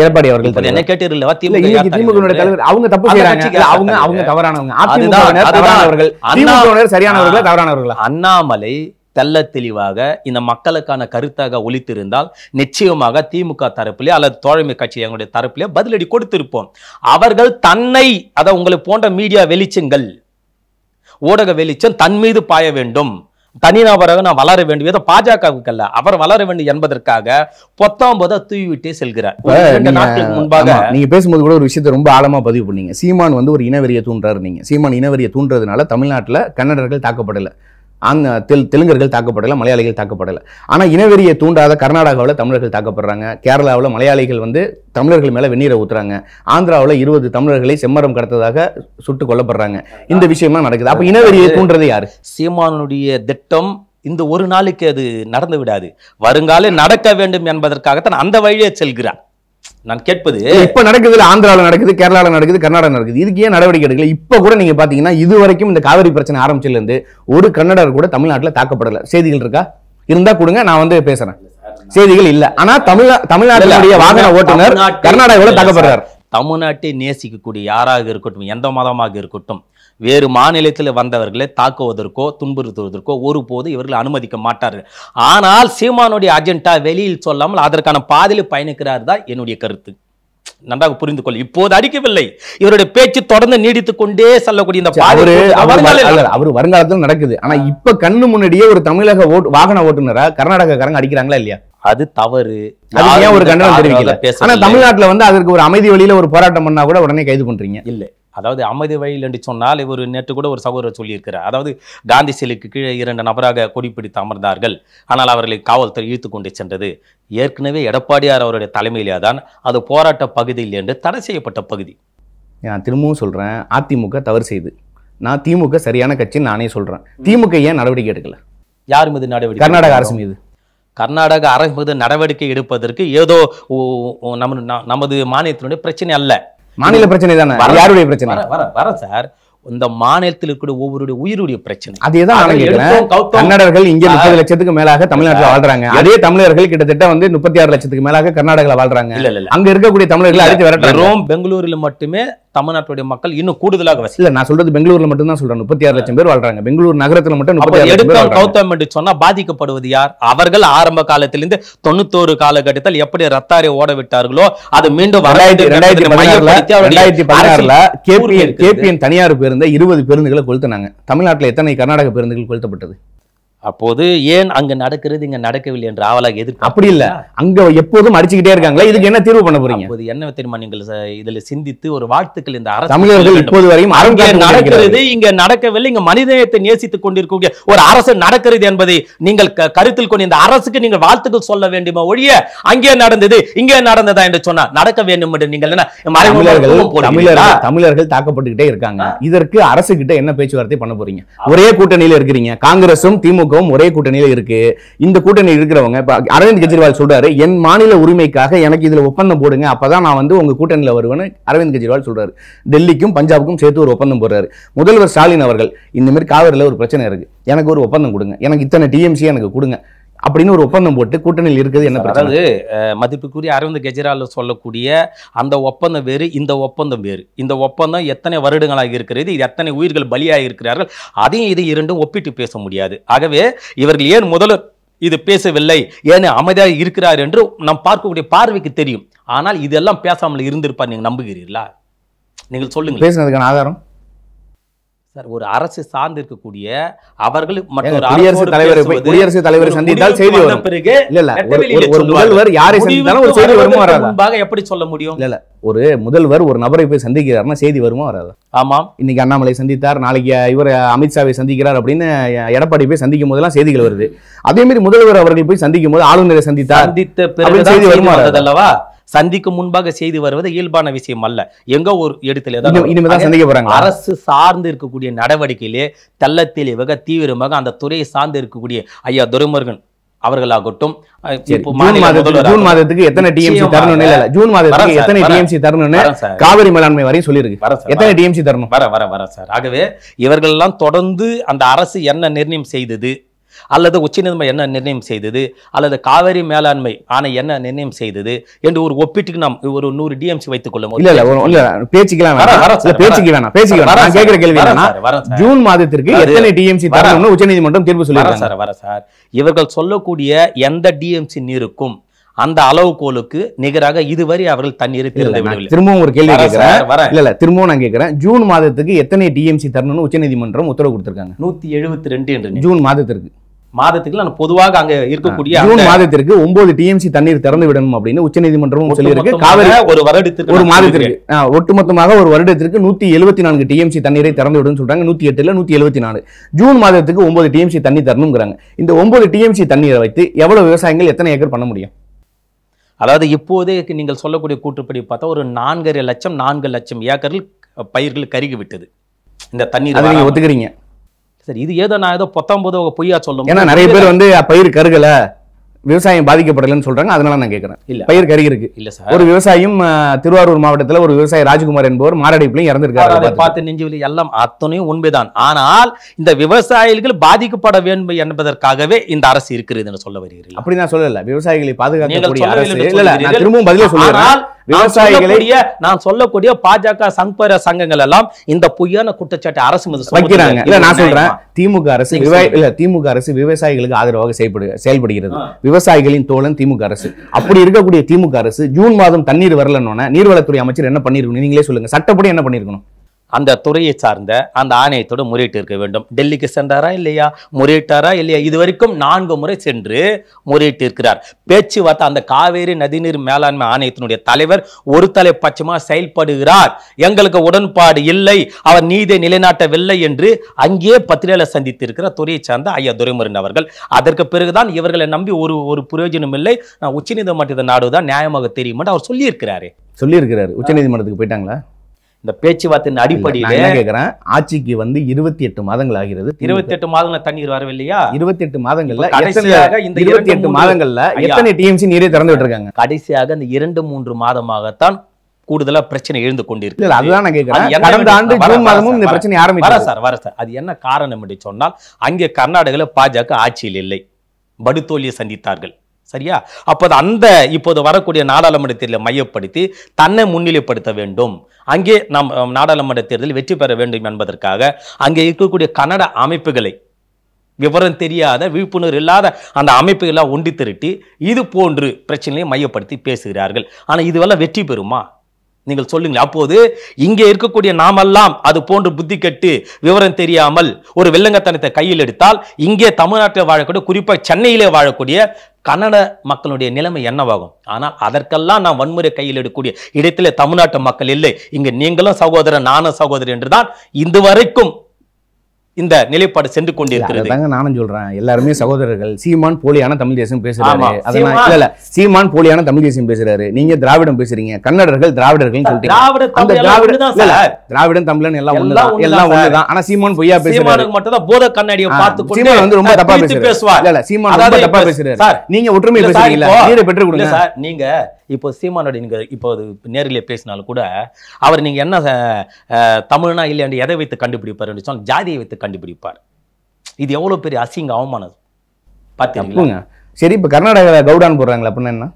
எடப்பாடி அவர்கள் என்ன திமுக தலைவர் அவங்க தப்பு செய்யறாங்க அவங்க அவங்க தவறானவங்க தவறானவர்கள் சரியானவர்கள் தவறானவர்கள் அண்ணாமலை தெல்ல தெளிவாக இந்த மக்களுக்கான கருத்தாக ஒழித்திருந்தால் நிச்சயமாக திமுக தரப்பிலே அல்லது தோழமை கட்சி எங்களுடைய தரப்பிலே பதிலடி கொடுத்திருப்போம் அவர்கள் தன்னை அதை உங்களை போன்ற மீடியா வெளிச்சங்கள் ஊடக வெளிச்சம் தன் மீது பாய வேண்டும் தனிநபராக நான் வளர வேண்டும் ஏதோ பாஜகவுக்கு அல்ல அவர் வளர வேண்டும் என்பதற்காக பொத்தாம் போத தூவிவிட்டே செல்கிறார் முன்பாக நீங்க பேசும்போது கூட ஒரு விஷயத்தை ரொம்ப ஆழமா பதிவு பண்ணீங்க சீமான் வந்து ஒரு இனவெறிய தூண்டுறாரு நீங்க சீமான் இனவெறிய தூண்டுறதுனால தமிழ்நாட்டில் கன்னடர்கள் தாக்கப்படலை ஆங் தெல் தெலுங்கர்கள் தாக்கப்படலை மலையாளிகள் தாக்கப்படலை ஆனால் இனவெறியை தூண்டாத கர்நாடகாவில் தமிழர்கள் தாக்கப்படுறாங்க கேரளாவில் மலையாளிகள் வந்து தமிழர்கள் மேலே வெந்நீரை ஊற்றுறாங்க ஆந்திராவில் இருபது தமிழர்களை செம்மரம் கடத்ததாக சுட்டு கொல்லப்படுறாங்க இந்த விஷயம்லாம் நடக்குது அப்போ இனவெறியை தூண்டுறது யார் சீமானுடைய திட்டம் இந்த ஒரு நாளைக்கு அது நடந்து விடாது வருங்காலம் நடக்க வேண்டும் என்பதற்காகத்தான் அந்த வழியே செல்கிறான் நான் கேட்பது இப்ப நடக்குது ஆந்திராவில் நடக்குது கேரளாவில் நடக்குது கர்நாடகா நடக்குது இதுக்கு ஏன் நடவடிக்கை எடுக்கல இப்ப கூட நீங்க பாத்தீங்கன்னா இது வரைக்கும் இந்த காவிரி பிரச்சனை ஆரம்பிச்சதுல இருந்து ஒரு கன்னடர் கூட தமிழ்நாட்டில் தாக்கப்படல செய்திகள் இருக்கா இருந்தா கொடுங்க நான் வந்து பேசுறேன் செய்திகள் இல்ல ஆனா தமிழ் தமிழ்நாட்டினுடைய வாகன ஓட்டுநர் கர்நாடகாவில் தாக்கப்படுறார் தமிழ்நாட்டை நேசிக்கக்கூடிய யாராக இருக்கட்டும் எந்த மதமாக இருக்கட்டும் வேறு மாநிலத்தில் வந்தவர்களை தாக்குவதற்கோ துன்புறுத்துவதற்கோ ஒருபோது இவர்கள் அனுமதிக்க மாட்டார்கள் ஆனால் சீமானுடைய அஜெண்டா வெளியில் சொல்லாமல் அதற்கான பாதையில் பயணிக்கிறார் தான் என்னுடைய கருத்து நன்றாக புரிந்து கொள்ள இப்போது அடிக்கவில்லை இவருடைய பேச்சு தொடர்ந்து நீடித்துக் கொண்டே செல்லக்கூடிய இந்த அவர் வருங்காலத்தில் நடக்குது ஆனா இப்ப கண்ணு முன்னாடியே ஒரு தமிழக ஓட்டு வாகன ஓட்டுநரா கர்நாடகக்காரங்க அடிக்கிறாங்களா இல்லையா அது தவறு ஒரு கண்டனம் தெரிவிக்கல ஆனா தமிழ்நாட்டுல வந்து அதற்கு ஒரு அமைதி வழியில ஒரு போராட்டம் பண்ணா கூட உடனே கைது பண்றீங்க இல்லை அதாவது அமைதி வழியில் என்று சொன்னால் இவர் நேற்று கூட ஒரு சகோதரர் சொல்லியிருக்கிறார் அதாவது காந்தி சிலைக்கு கீழே இரண்டு நபராக கொடிப்பிடித்து அமர்ந்தார்கள் ஆனால் அவர்களை காவல்துறை இழுத்து கொண்டு சென்றது ஏற்கனவே எடப்பாடியார் அவருடைய தலைமையிலே தான் அது போராட்ட பகுதியில் என்று தடை செய்யப்பட்ட பகுதி நான் திரும்பவும் சொல்கிறேன் அதிமுக தவறு செய்து நான் திமுக சரியான கட்சின்னு நானே சொல்கிறேன் திமுக ஏன் நடவடிக்கை எடுக்கல யார் மீது நடவடிக்கை கர்நாடக அரசு மீது கர்நாடக அரசு மீது நடவடிக்கை எடுப்பதற்கு ஏதோ நம்ம நமது மாநிலத்தினுடைய பிரச்சனை அல்ல மாநில பிரச்சனை தானே யாருடைய பிரச்சனை வர வர சார் இந்த மாநிலத்தில் கூட ஒவ்வொருடைய உயிருடைய பிரச்சனை தான் கன்னடர்கள் இங்க முப்பது லட்சத்துக்கு மேலாக தமிழ்நாட்டில் வாழ்றாங்க அதே தமிழர்கள் கிட்டத்தட்ட வந்து முப்பத்தி ஆறு லட்சத்துக்கு மேலாக கர்நாடகாவில் வாழ்றாங்க அங்க இருக்கக்கூடிய தமிழர்கள் அடுத்து வரட்டும் பெங்களூரில் மட்டுமே தமிழ்நாட்டுடைய மக்கள் இன்னும் கூடுதலாக வசி இல்லை நான் சொல்றது பெங்களூர்ல மட்டும் தான் சொல்றேன் முப்பத்தி ஆறு லட்சம் பேர் வாழ்றாங்க பெங்களூர் நகரத்தில் மட்டும் கௌதம் என்று சொன்னா பாதிக்கப்படுவது யார் அவர்கள் ஆரம்ப காலத்திலிருந்து தொண்ணூத்தோரு காலகட்டத்தில் எப்படி ரத்தாரை ஓட விட்டார்களோ அது மீண்டும் கேபிஎன் தனியார் பேருந்த இருபது பேருந்துகளை கொளுத்தினாங்க தமிழ்நாட்டில் எத்தனை கர்நாடக பேருந்துகள் கொளுத்தப்பட்டது அப்போது ஏன் அங்க நடக்கிறது இங்க நடக்கவில்லை என்று ஆவலாக எதிர்ப்பு அப்படி இல்ல அங்க எப்போதும் அடிச்சுக்கிட்டே இருக்காங்களா இதுக்கு என்ன தீர்வு பண்ண போறீங்க அப்போது என்ன தெரியுமா நீங்கள் இதுல சிந்தித்து ஒரு வாழ்த்துக்கள் இந்த அரசு தமிழர்கள் இப்போது வரையும் நடக்கிறது இங்க நடக்கவில்லை இங்க மனிதத்தை நேசித்துக் கொண்டிருக்க ஒரு அரசு நடக்கிறது என்பதை நீங்கள் கருத்தில் கொண்டு இந்த அரசுக்கு நீங்க வாழ்த்துக்கள் சொல்ல வேண்டுமா ஒழிய அங்கே நடந்தது இங்கே நடந்ததா என்று சொன்னா நடக்க வேண்டும் என்று நீங்கள் தமிழர்கள் தமிழர்கள் தாக்கப்பட்டுக்கிட்டே இருக்காங்க இதற்கு அரசு கிட்ட என்ன பேச்சுவார்த்தை பண்ண போறீங்க ஒரே கூட்டணியில இருக்கிறீங்க காங்கிரசும் திமுக திமுகவும் ஒரே கூட்டணியில் இருக்கு இந்த கூட்டணி இருக்கிறவங்க இப்போ அரவிந்த் கெஜ்ரிவால் சொல்றாரு என் மாநில உரிமைக்காக எனக்கு இதில் ஒப்பந்தம் போடுங்க அப்பதான் நான் வந்து உங்க கூட்டணியில் வருவேன்னு அரவிந்த் கெஜ்ரிவால் சொல்றாரு டெல்லிக்கும் பஞ்சாபுக்கும் சேர்த்து ஒரு ஒப்பந்தம் போடுறாரு முதல்வர் ஸ்டாலின் அவர்கள் இந்த மாதிரி காவிரியில் ஒரு பிரச்சனை இருக்கு எனக்கு ஒரு ஒப்பந்தம் கொடுங்க எனக்கு இத்தனை டிஎம்சி எனக்கு கொடுங்க அப்படின்னு ஒரு ஒப்பந்தம் போட்டு கூட்டணியில் இருக்குது என்ன அதாவது மதிப்புக்குரிய அரவிந்த் கெஜ்ரிவால் சொல்லக்கூடிய அந்த ஒப்பந்தம் வேறு இந்த ஒப்பந்தம் வேறு இந்த ஒப்பந்தம் எத்தனை வருடங்களாக இருக்கிறது இது எத்தனை உயிர்கள் பலியாக இருக்கிறார்கள் அதையும் இது இரண்டும் ஒப்பிட்டு பேச முடியாது ஆகவே இவர்கள் ஏன் முதல்ல இது பேசவில்லை ஏன் அமைதியாக இருக்கிறார் என்று நாம் பார்க்கக்கூடிய பார்வைக்கு தெரியும் ஆனால் இதெல்லாம் பேசாமல் இருந்திருப்பார் நீங்கள் நம்புகிறீர்களா நீங்கள் சொல்லுங்கள் பேசுனதுக்கான ஆதாரம் சார் ஒரு அரசு சார்ந்திருக்கக்கூடிய அவர்கள் குடியரசுத் தலைவர் குடியரசுத் தலைவர் சந்தித்தால் செய்தி வரும் ஒரு முதல்வர் யாரை சந்தித்தாலும் ஒரு செய்தி வருமா வராது எப்படி சொல்ல முடியும் இல்ல ஒரு முதல்வர் ஒரு நபரை போய் சந்திக்கிறாருன்னா செய்தி வருமா வராது ஆமாம் இன்னைக்கு அண்ணாமலை சந்தித்தார் நாளைக்கு இவர் அமித்ஷாவை சந்திக்கிறார் அப்படின்னு எடப்பாடி போய் சந்திக்கும் போதெல்லாம் செய்திகள் வருது அதே மாதிரி முதல்வர் அவர்கள் போய் சந்திக்கும் போது ஆளுநரை சந்தித்தார் செய்தி வருமா வராது அல்லவா சந்திக்கும் முன்பாக செய்து வருவது இயல்பான விஷயம் அல்ல எங்க ஒரு இடத்துல ஏதாவது அரசு சார்ந்து இருக்கக்கூடிய நடவடிக்கையிலே தள்ளத்தெளிவாக தீவிரமாக அந்த துறையை சார்ந்து இருக்கக்கூடிய ஐயா துரைமுருகன் அவர்களாகட்டும் ஜூன் மாதத்துக்கு எத்தனை டிஎம்சி தரணும் இல்ல ஜூன் மாதத்துக்கு எத்தனை டிஎம்சி தரணும்னு காவிரி மேலாண்மை வரையும் சொல்லிருக்கு சொல்லியிருக்கு எத்தனை டிஎம்சி தரணும் வர வர வர சார் ஆகவே இவர்கள் எல்லாம் தொடர்ந்து அந்த அரசு என்ன நிர்ணயம் செய்தது அல்லது உச்சநீதிமன்றம் என்ன நிர்ணயம் செய்தது அல்லது காவேரி மேலாண்மை ஆணை என்ன நிர்ணயம் செய்தது என்று ஒரு ஒப்பீட்டுக்கு நாம் ஒரு நூறு டிஎம்சி வைத்துக் கொள்ளும் இல்ல இல்ல இல்ல பேச்சுக்கு பேச்சுக்கு வேணாம் பேச்சுக்கு வேணாம் கேட்கிற கேள்வி ஜூன் மாதத்திற்கு எத்தனை டிஎம்சி தரணும்னு உச்சநீதிமன்றம் தீர்ப்பு சொல்லிடுறாங்க சார் வர சார் இவர்கள் சொல்லக்கூடிய எந்த டிஎம்சி நீருக்கும் அந்த அளவுகோலுக்கு நிகராக இதுவரை அவர்கள் தண்ணீர் திரும்பவும் ஒரு கேள்வி கேட்கிறேன் இல்ல திரும்பவும் நான் கேட்கிறேன் ஜூன் மாதத்துக்கு எத்தனை டிஎம்சி தரணும்னு உச்சநீதிமன்றம் உத்தரவு கொடுத்திருக்காங்க நூத்தி எழுபத்தி ரெண்டு என்று ஜூன் மாதத்திற்கு மாதத்துக்கு நான் பொதுவாக அங்க இருக்கக்கூடிய ஜூன் மாதத்திற்கு ஒன்பது டிஎம்சி தண்ணீர் திறந்து விடணும் அப்படின்னு உச்சநீதிமன்றமும் சொல்லியிருக்கு காவிரி ஒரு வருடத்திற்கு ஒரு மாதத்திற்கு ஒட்டுமொத்தமாக ஒரு வருடத்திற்கு நூத்தி எழுபத்தி நான்கு டிஎம்சி தண்ணீரை திறந்து விடும் சொல்றாங்க நூத்தி எட்டுல நூத்தி எழுபத்தி நாலு ஜூன் மாதத்துக்கு ஒன்பது டிஎம்சி தண்ணி தரணுங்கிறாங்க இந்த ஒன்பது டிஎம்சி தண்ணீரை வைத்து எவ்வளவு விவசாயிகள் எத்தனை ஏக்கர் பண்ண முடியும் அதாவது இப்போதே நீங்கள் சொல்லக்கூடிய கூற்றுப்படி பார்த்தா ஒரு நான்கரை லட்சம் நான்கு லட்சம் ஏக்கர்கள் பயிர்கள் கருகி விட்டது இந்த தண்ணீர் ஒத்துக்கிறீங்க சார் இது ஏதோ நான் ஏதோ பத்தொன்பது பொய்யா சொல்லும் ஏன்னா நிறைய பேர் வந்து பயிர் கருகல விவசாயம் பாதிக்கப்படலைன்னு சொல்றாங்க அதனால நான் கேட்கறேன் இல்ல பயிர் கருகி இருக்கு இல்ல சார் ஒரு விவசாயம் திருவாரூர் மாவட்டத்தில் ஒரு விவசாயி ராஜ்குமார் என்பவர் மாரடைப்புலையும் இறந்திருக்காரு அதை பார்த்து நெஞ்சுவலி எல்லாம் அத்தனையும் உண்மைதான் ஆனால் இந்த விவசாயிகள் பாதிக்கப்பட வேண்டும் என்பதற்காகவே இந்த அரசு இருக்கிறது என்று சொல்ல வருகிறீர்கள் அப்படி நான் சொல்லல விவசாயிகளை பாதுகாக்க அரசு திரும்பவும் பதிலாக சொல்லுறேன் விவசாயிகளை நான் சொல்லக்கூடிய பாஜக சங்கர சங்கங்கள் எல்லாம் இந்த பொய்யான குற்றச்சாட்டு அரசு வைக்கிறாங்க இல்ல நான் சொல்றேன் திமுக அரசு இல்ல திமுக அரசு விவசாயிகளுக்கு ஆதரவாக செயல்படு செயல்படுகிறது விவசாயிகளின் தோழன் திமுக அரசு அப்படி இருக்கக்கூடிய திமுக அரசு ஜூன் மாதம் தண்ணீர் வரலன்னு நீர்வளத்துறை அமைச்சர் என்ன பண்ணிருக்கணும் நீங்களே சொல்லுங்க சட்டப்படி என்ன பண்ணிருக்கணும் அந்த துறையை சார்ந்த அந்த ஆணையத்தோடு முறையிட்டு இருக்க வேண்டும் டெல்லிக்கு சென்றாரா இல்லையா முறையிட்டாரா இல்லையா இது வரைக்கும் நான்கு முறை சென்று முறையிட்டு இருக்கிறார் பேச்சுவார்த்தை அந்த காவேரி நதிநீர் மேலாண்மை ஆணையத்தினுடைய தலைவர் ஒரு தலை பட்சமாக செயல்படுகிறார் எங்களுக்கு உடன்பாடு இல்லை அவர் நீதை நிலைநாட்டவில்லை என்று அங்கேயே பத்திரிகையில் சந்தித்திருக்கிற துறையை சார்ந்த ஐயா துரைமுருகன் அவர்கள் அதற்கு பிறகுதான் இவர்களை நம்பி ஒரு ஒரு பிரயோஜனம் இல்லை உச்சநீதிமன்றத்தை நாடுதான் நியாயமாக தெரியும் அவர் சொல்லியிருக்கிறாரு சொல்லியிருக்கிறார் உச்சநீதிமன்றத்துக்கு போயிட்டாங்களா இந்த பேச்சுவார்த்தையின் அடிப்படையில் என்ன கேட்குறேன் ஆட்சிக்கு வந்து இருபத்தி எட்டு மாதங்கள் ஆகிறது இருபத்தி எட்டு மாதங்கள் தண்ணீர் வரவில்லையா இருபத்தி எட்டு மாதங்கள்ல கடைசியாக இந்த இருபத்தி எட்டு மாதங்கள்ல எத்தனை டிஎம்சி நீரே திறந்து விட்டுருக்காங்க கடைசியாக இந்த இரண்டு மூன்று மாதமாகத்தான் கூடுதலா பிரச்சனை எழுந்து கொண்டிருக்கு இல்லை அதுதான் நான் கேட்குறேன் கடந்த ஆண்டு ஜூன் மாதமும் இந்த பிரச்சனை ஆரம்பிச்சு வர சார் வர சார் அது என்ன காரணம் என்று சொன்னால் அங்கே கர்நாடகாவில் பாஜக ஆட்சியில் இல்லை படுதோல்வியை சந்தித்தார்கள் சரியா அப்போது அந்த இப்போது வரக்கூடிய நாடாளுமன்ற தேர்தலை மையப்படுத்தி தன்னை முன்னிலைப்படுத்த வேண்டும் அங்கே நாம் நாடாளுமன்ற தேர்தலில் வெற்றி பெற வேண்டும் என்பதற்காக அங்கே இருக்கக்கூடிய கன்னட அமைப்புகளை விவரம் தெரியாத விழிப்புணர்வு இல்லாத அந்த அமைப்புகளை ஒண்டி திரட்டி இது போன்று பிரச்சனையை மையப்படுத்தி பேசுகிறார்கள் ஆனால் இதுவெல்லாம் வெற்றி பெறுமா நீங்கள் சொல்லுங்கள் அப்போது இங்கே இருக்கக்கூடிய நாமெல்லாம் அது போன்று புத்தி கெட்டு விவரம் தெரியாமல் ஒரு வெள்ளங்கத்தனத்தை கையில் எடுத்தால் இங்கே தமிழ்நாட்டில் வாழக்கூடிய குறிப்பாக சென்னையிலே வாழக்கூடிய கன்னட மக்களுடைய நிலைமை என்னவாகும் ஆனால் அதற்கெல்லாம் நான் வன்முறை கையில் எடுக்கக்கூடிய இடத்திலே தமிழ்நாட்டு மக்கள் இல்லை இங்கே நீங்களும் சகோதரன் நானும் சகோதரி என்றுதான் இந்த வரைக்கும் இந்த நிலைப்பாடு சென்று கொண்டிருக்கிறது தாங்க நானும் சொல்றேன் எல்லாருமே சகோதரர்கள் சீமான் போலியான தமிழ் தேசம் பேசுறாரு அதெல்லாம் இல்ல சீமான் போலியான தமிழ் தேசம் பேசுறாரு நீங்க திராவிடம் பேசுறீங்க கன்னடர்கள் திராவிடர்கள் சொல்லிட்டு அந்த திராவிட திராவிடம் தமிழன் எல்லாம் ஒண்ணுதான் எல்லாம் ஒண்ணுதான் ஆனா சீமான் பொய்யா பேசுறாரு மட்டும் தான் போத கண்ணாடிய பார்த்து சீமான் வந்து ரொம்ப தப்பா பேசுவார் இல்ல சீமான் ரொம்ப தப்பா பேசுறாரு நீங்க ஒற்றுமை பேசுறீங்க பெற்று கொடுங்க நீங்க இப்போ சீமானோட நீங்கள் இப்போ அது நேரிலே பேசினாலும் கூட அவர் நீங்கள் என்ன தமிழ்னா இல்லையாண்டு எதை வைத்து கண்டுபிடிப்பார் சொன்னால் ஜாதியை வைத்து கண்டுபிடிப்பார் இது எவ்வளோ பெரிய அசிங்க அவமானம் பார்த்தீங்க சரி இப்போ கர்நாடகாவில் கவுடான் போடுறாங்களா அப்படின்னா என்ன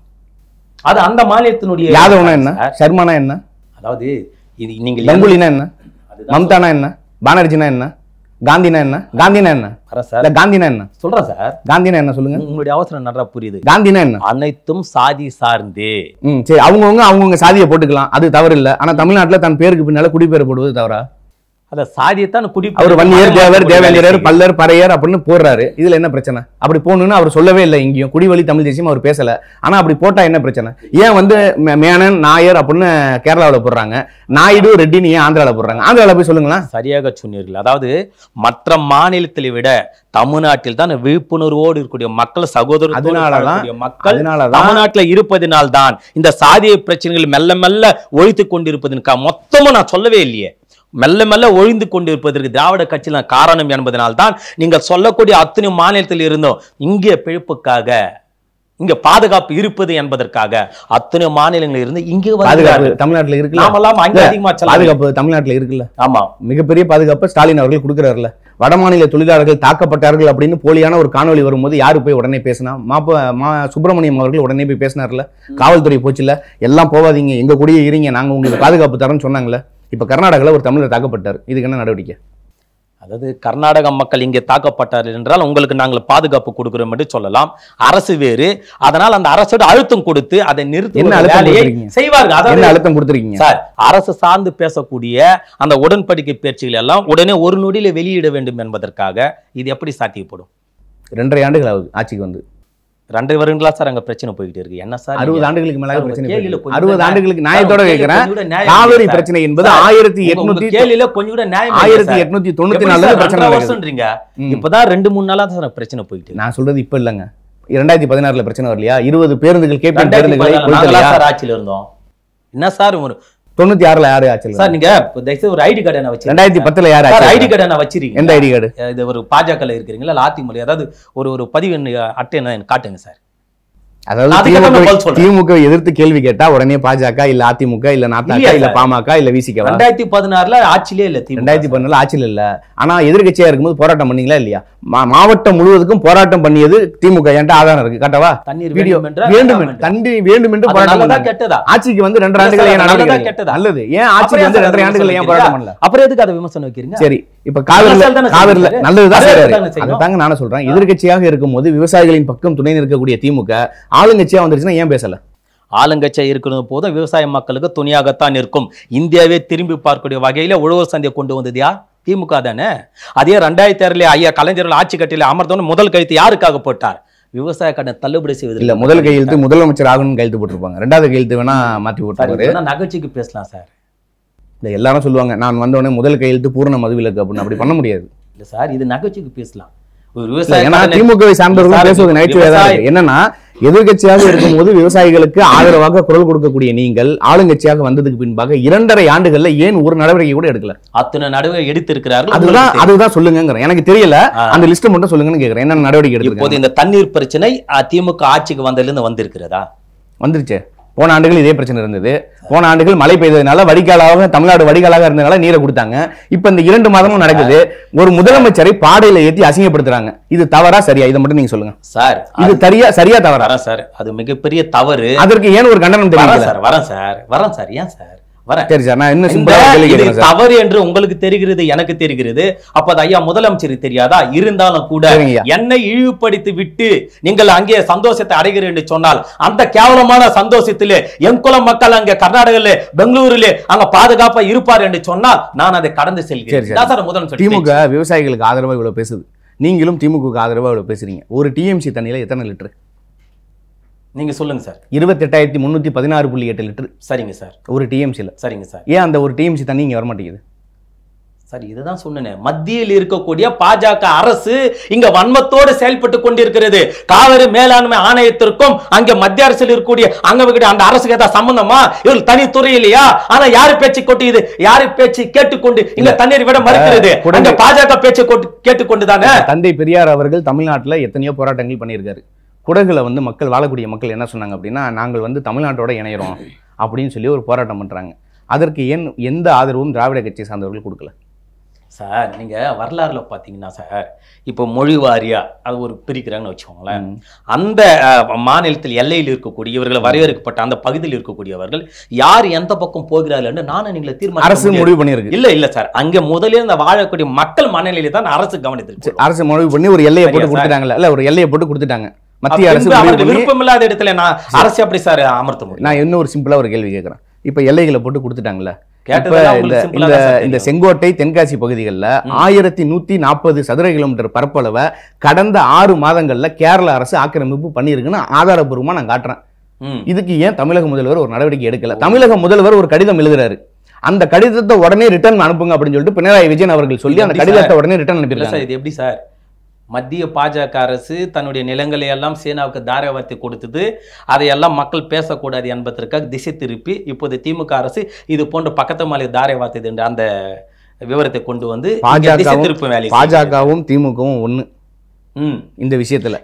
அது அந்த மாநிலத்தினுடைய யாதவனா என்ன சர்மானா என்ன அதாவது இது நீங்கள் லங்குலினா என்ன மம்தானா என்ன பானர்ஜினா என்ன காந்தினா என்ன காந்தினா என்ன சார் காந்தினா என்ன சொல்றேன் சார் என்ன சொல்லுங்க உங்களுடைய அவசரம் புரியுது காந்தினா என்ன அனைத்தும் சாதி சரி அவங்கவுங்க சாதியை போட்டுக்கலாம் அது தவறு இல்லை ஆனா தமிழ்நாட்டுல தன் பேருக்கு பின்னால குடிபெயர் போடுவது தவறா அதில் சாதியத்தான் குடி அவர் வன்னியர் தேவர் தேவேந்திரர் பல்லர் பறையர் அப்படின்னு போடுறாரு இதுல என்ன பிரச்சனை அப்படி போகணுன்னு அவர் சொல்லவே இல்லை இங்கேயும் குடிவழி தமிழ் தேசியம் அவர் பேசலை ஆனால் அப்படி போட்டா என்ன பிரச்சனை ஏன் வந்து மேனன் நாயர் அப்படின்னு கேரளாவில் போடுறாங்க நாயுடு ரெட்டின்னு ஏன் ஆந்திராவில் போடுறாங்க ஆந்திராவில் போய் சொல்லுங்களேன் சரியாக சொன்னீர்கள் அதாவது மற்ற மாநிலத்தை விட தமிழ்நாட்டில் தான் விழிப்புணர்வோடு இருக்கக்கூடிய மக்கள் சகோதரர் அதனாலதான் மக்கள் தமிழ்நாட்டில் இருப்பதனால் தான் இந்த சாதிய பிரச்சனைகள் மெல்ல மெல்ல ஒழித்து கொண்டிருப்பதன் மொத்தமும் நான் சொல்லவே இல்லையே மெல்ல மெல்ல ஒழிந்து கொண்டிருப்பதற்கு திராவிட கட்சியில் காரணம் என்பதனால்தான் நீங்கள் சொல்லக்கூடிய அத்தனை மாநிலத்தில் இருந்தோம் இங்கே பிழைப்புக்காக இங்க பாதுகாப்பு இருப்பது என்பதற்காக அத்தனை மாநிலங்கள் இருந்து இங்கே பாதுகாப்பு தமிழ்நாட்டில் இருக்கு நாமெல்லாம் அங்கே அதிகமா பாதுகாப்பு தமிழ்நாட்டில் இருக்குல்ல ஆமா மிகப்பெரிய பாதுகாப்பு ஸ்டாலின் அவர்கள் கொடுக்குறாருல வடமாநில தொழிலாளர்கள் தாக்கப்பட்டார்கள் அப்படின்னு போலியான ஒரு காணொலி வரும்போது யாரு போய் உடனே பேசினா மாப்ப மா சுப்பிரமணியம் அவர்கள் உடனே போய் பேசினார்ல காவல்துறை போச்சுல எல்லாம் போவாதீங்க எங்க கூடயே இருங்க நாங்க உங்களுக்கு பாதுகாப்பு தரோம்னு சொன்னாங்களே இப்போ கர்நாடகாவில் ஒரு தமிழர் தாக்கப்பட்டார் இதுக்கு என்ன நடவடிக்கை அதாவது கர்நாடக மக்கள் இங்கே தாக்கப்பட்டார்கள் என்றால் உங்களுக்கு நாங்கள் பாதுகாப்பு கொடுக்குறோம் என்று சொல்லலாம் அரசு வேறு அதனால் அந்த அரசோட அழுத்தம் கொடுத்து அதை நிறுத்தி செய்வார்கள் அதாவது அழுத்தம் கொடுத்துருக்கீங்க சார் அரசு சார்ந்து பேசக்கூடிய அந்த உடன்படிக்கை பேச்சுகள் எல்லாம் உடனே ஒரு நொடியில் வெளியிட வேண்டும் என்பதற்காக இது எப்படி சாத்தியப்படும் ரெண்டரை ஆண்டுகள் ஆகுது ஆட்சிக்கு வந்து ரெண்டு வருடங்களா சார் அங்க பிரச்சனை போயிட்டு இருக்கு என்ன சார் அறுபது ஆண்டுகளுக்கு மேல பிரச்சனை அறுபது ஆண்டுகளுக்கு நியாயத்தோட கேட்கிறேன் காவிரி பிரச்சனை என்பது ஆயிரத்தி எட்நூத்தி கேள்வியில கொஞ்சம் கூட நியாயம் ஆயிரத்தி எட்நூத்தி தொண்ணூத்தி நாலு பிரச்சனை வருஷம்ன்றீங்க இப்பதான் ரெண்டு மூணு நாளா சார் பிரச்சனை போயிட்டு நான் சொல்றது இப்ப இல்லங்க இரண்டாயிரத்தி பதினாறுல பிரச்சனை வரலையா இருபது பேருந்துகள் கேப்டன் பேருந்துகள் ஆட்சியில இருந்தோம் என்ன சார் ஒரு தொண்ணூத்தி ஆறுல யாரு ஆச்சு சார் நீங்க ஒரு ஐடி கார்டு என்ன வச்சு ரெண்டாயிரத்தி பத்துல யாரு ஐடி கார்டு என்ன வச்சிருக்கீங்க எந்த ஐடி கார்டு இது ஒரு பாஜக இருக்கிறீங்களா அதிமுக அதாவது ஒரு ஒரு பதிவு அட்டை என்ன காட்டுங்க சார் அதாவது திமுக எதிர்த்து கேள்வி கேட்டா உடனே பாஜக இல்ல அதிமுக இல்ல நாத்தாக்கா இல்ல பாமக இல்ல விசிக ரெண்டாயிரத்தி பதினாறுல ஆட்சியிலே இல்ல ரெண்டாயிரத்தி பதினாலு ஆட்சியில இல்ல ஆனா எதிர்கட்சியா இருக்கும்போது போராட்டம் பண்ணீங்களா இல்லையா மாவட்டம் முழுவதுக்கும் போராட்டம் பண்ணியது திமுக என்கிட்ட ஆதாரம் இருக்கு கட்டவா தண்ணீர் வீடியோ வேண்டும் வேண்டும் என்று போராட்டம் கெட்டதா ஆட்சிக்கு வந்து ரெண்டு ஆண்டுகள் ஏன் நல்லது ஏன் ஆட்சி வந்து ரெண்டரை ஆண்டுகள் ஏன் போராட்டம் பண்ணல அப்புறம் எதுக்கு அதை விமர்சனம் வைக்கிறீங்க சரி இப்ப காவிரி காவிரி நல்லதுதான் அதை தாங்க நானும் சொல்றேன் எதிர்கட்சியாக இருக்கும்போது விவசாயிகளின் பக்கம் துணை நிற்கக்கூடிய திமுக ஆளுங்கட்சியாக வந்துருச்சுன்னா ஏன் பேசலை ஆளுங்கட்சியாக இருக்கிறது போதும் விவசாய மக்களுக்கு துணியாகத்தான் இருக்கும் இந்தியாவே திரும்பி பார்க்கக்கூடிய வகையில் உழவர் சந்தையை கொண்டு வந்தது யார் திமுக தானே அதே ரெண்டாயிரத்தி ஆறுல ஐயா கலைஞர்கள் ஆட்சி கட்டியில் அமர்ந்தவன் முதல் கைத்து யாருக்காக போட்டார் விவசாய கடன் தள்ளுபடி செய்வது இல்லை முதல் கையெழுத்து முதலமைச்சர் ஆகணும்னு கையெழுத்து போட்டிருப்பாங்க ரெண்டாவது கையெழுத்து வேணா மாற்றி போட்டாரு நகைச்சிக்கு பேசலாம் சார் இல்லை எல்லாரும் சொல்லுவாங்க நான் வந்தவொடனே முதல் கையெழுத்து பூர்ண மதுவிலக்கு அப்படின்னு அப்படி பண்ண முடியாது இல்லை சார் இது நகைச்சிக்கு பேசலாம் ஒரு விவசாயம் திமுகவை சார்ந்தவர்கள் பேசுவது நகைச்சுவை என்னன்னா எதிர்கட்சியாக இருக்கும்போது விவசாயிகளுக்கு ஆதரவாக குரல் கொடுக்கக்கூடிய நீங்கள் ஆளுங்கட்சியாக வந்ததுக்கு பின்பாக இரண்டரை ஆண்டுகள்ல ஏன் ஒரு நடவடிக்கை கூட எடுக்கல அத்தனை நடவடிக்கை எடுத்திருக்கிறார்கள் அதுதான் அதுதான் சொல்லுங்க எனக்கு தெரியல அந்த லிஸ்ட் மட்டும் சொல்லுங்கன்னு கேட்கிறேன் என்ன நடவடிக்கை எடுக்கும் போது இந்த தண்ணீர் பிரச்சனை திமுக ஆட்சிக்கு வந்ததுல இருந்து வந்திருக்கிறதா வந்துருச்சு போன ஆண்டுகள் இதே பிரச்சனை இருந்தது போன ஆண்டுகள் மழை பெய்ததுனால வடிகாலாக தமிழ்நாடு வடிகாலாக இருந்ததுனால நீரை கொடுத்தாங்க இப்ப இந்த இரண்டு மாதமும் நடக்குது ஒரு முதலமைச்சரை பாடையில ஏத்தி அசிங்கப்படுத்துறாங்க இது தவறா சரியா இதை மட்டும் நீங்க சொல்லுங்க சார் இது சரியா சரியா தவறா சார் அது மிகப்பெரிய தவறு அதற்கு ஏன் ஒரு கண்டனம் தெரியும் சார் வரேன் சார் வரேன் சார் ஏன் சார் வரேன் சரி என்று உங்களுக்கு தெரிகிறது எனக்கு தெரிகிறது அப்ப ஐயா முதலமைச்சர் தெரியாதா இருந்தாலும் கூட என்னை இழிவுபடுத்தி விட்டு நீங்கள் அங்கே சந்தோஷத்தை அடைகிறேன் என்று சொன்னால் அந்த கேவலமான சந்தோஷத்திலே எங்குல மக்கள் அங்க கர்நாடகில பெங்களூரிலே அங்க பாதுகாப்பா இருப்பார் என்று சொன்னால் நான் அதை கடந்து செல்கிறேன் சார் முதலமைச்சர் திமுக விவசாயிகளுக்கு ஆதரவா இவ்வளவு பேசுது நீங்களும் திமுக ஆதரவா இவ்வளவு பேசுறீங்க ஒரு டிஎம்சி தண்ணியில எத்தனை லிட்டர் நீங்கள் சொல்லுங்கள் சார் இருபத்தெட்டாயிரத்தி முந்நூற்றி பதினாறு புள்ளி எட்டு லிட்டர் சரிங்க சார் ஒரு டிஎம்சியில் சரிங்க சார் ஏன் அந்த ஒரு டிஎம்சி தண்ணி இங்கே வரமாட்டேங்குது சார் இதுதான் சொன்னேன் மத்தியில் இருக்கக்கூடிய பாஜக அரசு இங்க வன்மத்தோடு செயல்பட்டு கொண்டிருக்கிறது காவிரி மேலாண்மை ஆணையத்திற்கும் அங்க மத்திய அரசில் இருக்கக்கூடிய அங்க அந்த அரசுக்கு ஏதாவது சம்பந்தமா இவர் தனித்துறை இல்லையா ஆனா யாரு பேச்சு கொட்டியது யாரு பேச்சு கேட்டுக்கொண்டு இங்க தண்ணீர் விட மறுக்கிறது பாஜக பேச்சு கேட்டுக்கொண்டு தானே தந்தை பெரியார் அவர்கள் தமிழ்நாட்டில் எத்தனையோ போராட்டங்கள் பண்ணியிருக்காரு குடகுல வந்து மக்கள் வாழக்கூடிய மக்கள் என்ன சொன்னாங்க அப்படின்னா நாங்கள் வந்து தமிழ்நாட்டோட இணையிறோம் அப்படின்னு சொல்லி ஒரு போராட்டம் பண்ணுறாங்க அதற்கு ஏன் எந்த ஆதரவும் திராவிட கட்சி சார்ந்தவர்கள் கொடுக்கல சார் நீங்கள் வரலாறுல பார்த்தீங்கன்னா சார் இப்போ மொழி வாரியாக அது ஒரு பிரிக்கிறாங்கன்னு வச்சுக்கோங்களேன் அந்த மாநிலத்தில் எல்லையில் இருக்கக்கூடிய இவர்கள் வரையறுக்கப்பட்ட அந்த பகுதியில் இருக்கக்கூடியவர்கள் யார் எந்த பக்கம் என்று நானும் நீங்களை தீர்மானம் அரசு முடிவு பண்ணியிருக்கு இல்லை இல்லை சார் அங்கே முதலே அந்த வாழக்கூடிய மக்கள் மனநிலையில தான் அரசு கவனித்திருக்கு அரசு முடிவு பண்ணி ஒரு எல்லையை போட்டு கொடுத்துட்டாங்கல்ல இல்லை ஒரு எல்லையை போட்டு கொடுத்துட்டாங்க மத்திய அரசு விருப்பமில்லாத இடத்துல நான் அரசு அப்படி சார் அமர்த்த முடியும் நான் இன்னும் ஒரு சிம்பிளா ஒரு கேள்வி கேட்கறேன் இப்ப எல்லைகளை போட்டு கொடுத்துட்டாங்கல்ல இந்த இந்த செங்கோட்டை தென்காசி பகுதிகளில் ஆயிரத்தி நூத்தி நாற்பது சதுர கிலோமீட்டர் பரப்பளவை கடந்த ஆறு மாதங்கள்ல கேரள அரசு ஆக்கிரமிப்பு பண்ணியிருக்குன்னு ஆதாரபூர்வமா நான் காட்டுறேன் இதுக்கு ஏன் தமிழக முதல்வர் ஒரு நடவடிக்கை எடுக்கல தமிழக முதல்வர் ஒரு கடிதம் எழுதுறாரு அந்த கடிதத்தை உடனே ரிட்டர்ன் அனுப்புங்க அப்படின்னு சொல்லிட்டு பினராயி விஜயன் அவர்கள் சொல்லி அந்த கடிதத்தை உடனே ரிட்டர்ன் அனுப்பிடுறாங்க இது எப்படி சார் மத்திய பாஜக அரசு தன்னுடைய நிலங்களை எல்லாம் சீனாவுக்கு தாராவத்தை கொடுத்தது அதையெல்லாம் மக்கள் பேசக்கூடாது என்பதற்காக திசை திருப்பி இப்போது திமுக அரசு இது போன்ற பக்கத்து மாலை தாராவாத்தது என்ற அந்த விவரத்தை கொண்டு வந்து பாஜக திருப்பும் பாஜகவும் திமுகவும் ஒன்று இந்த விஷயத்துல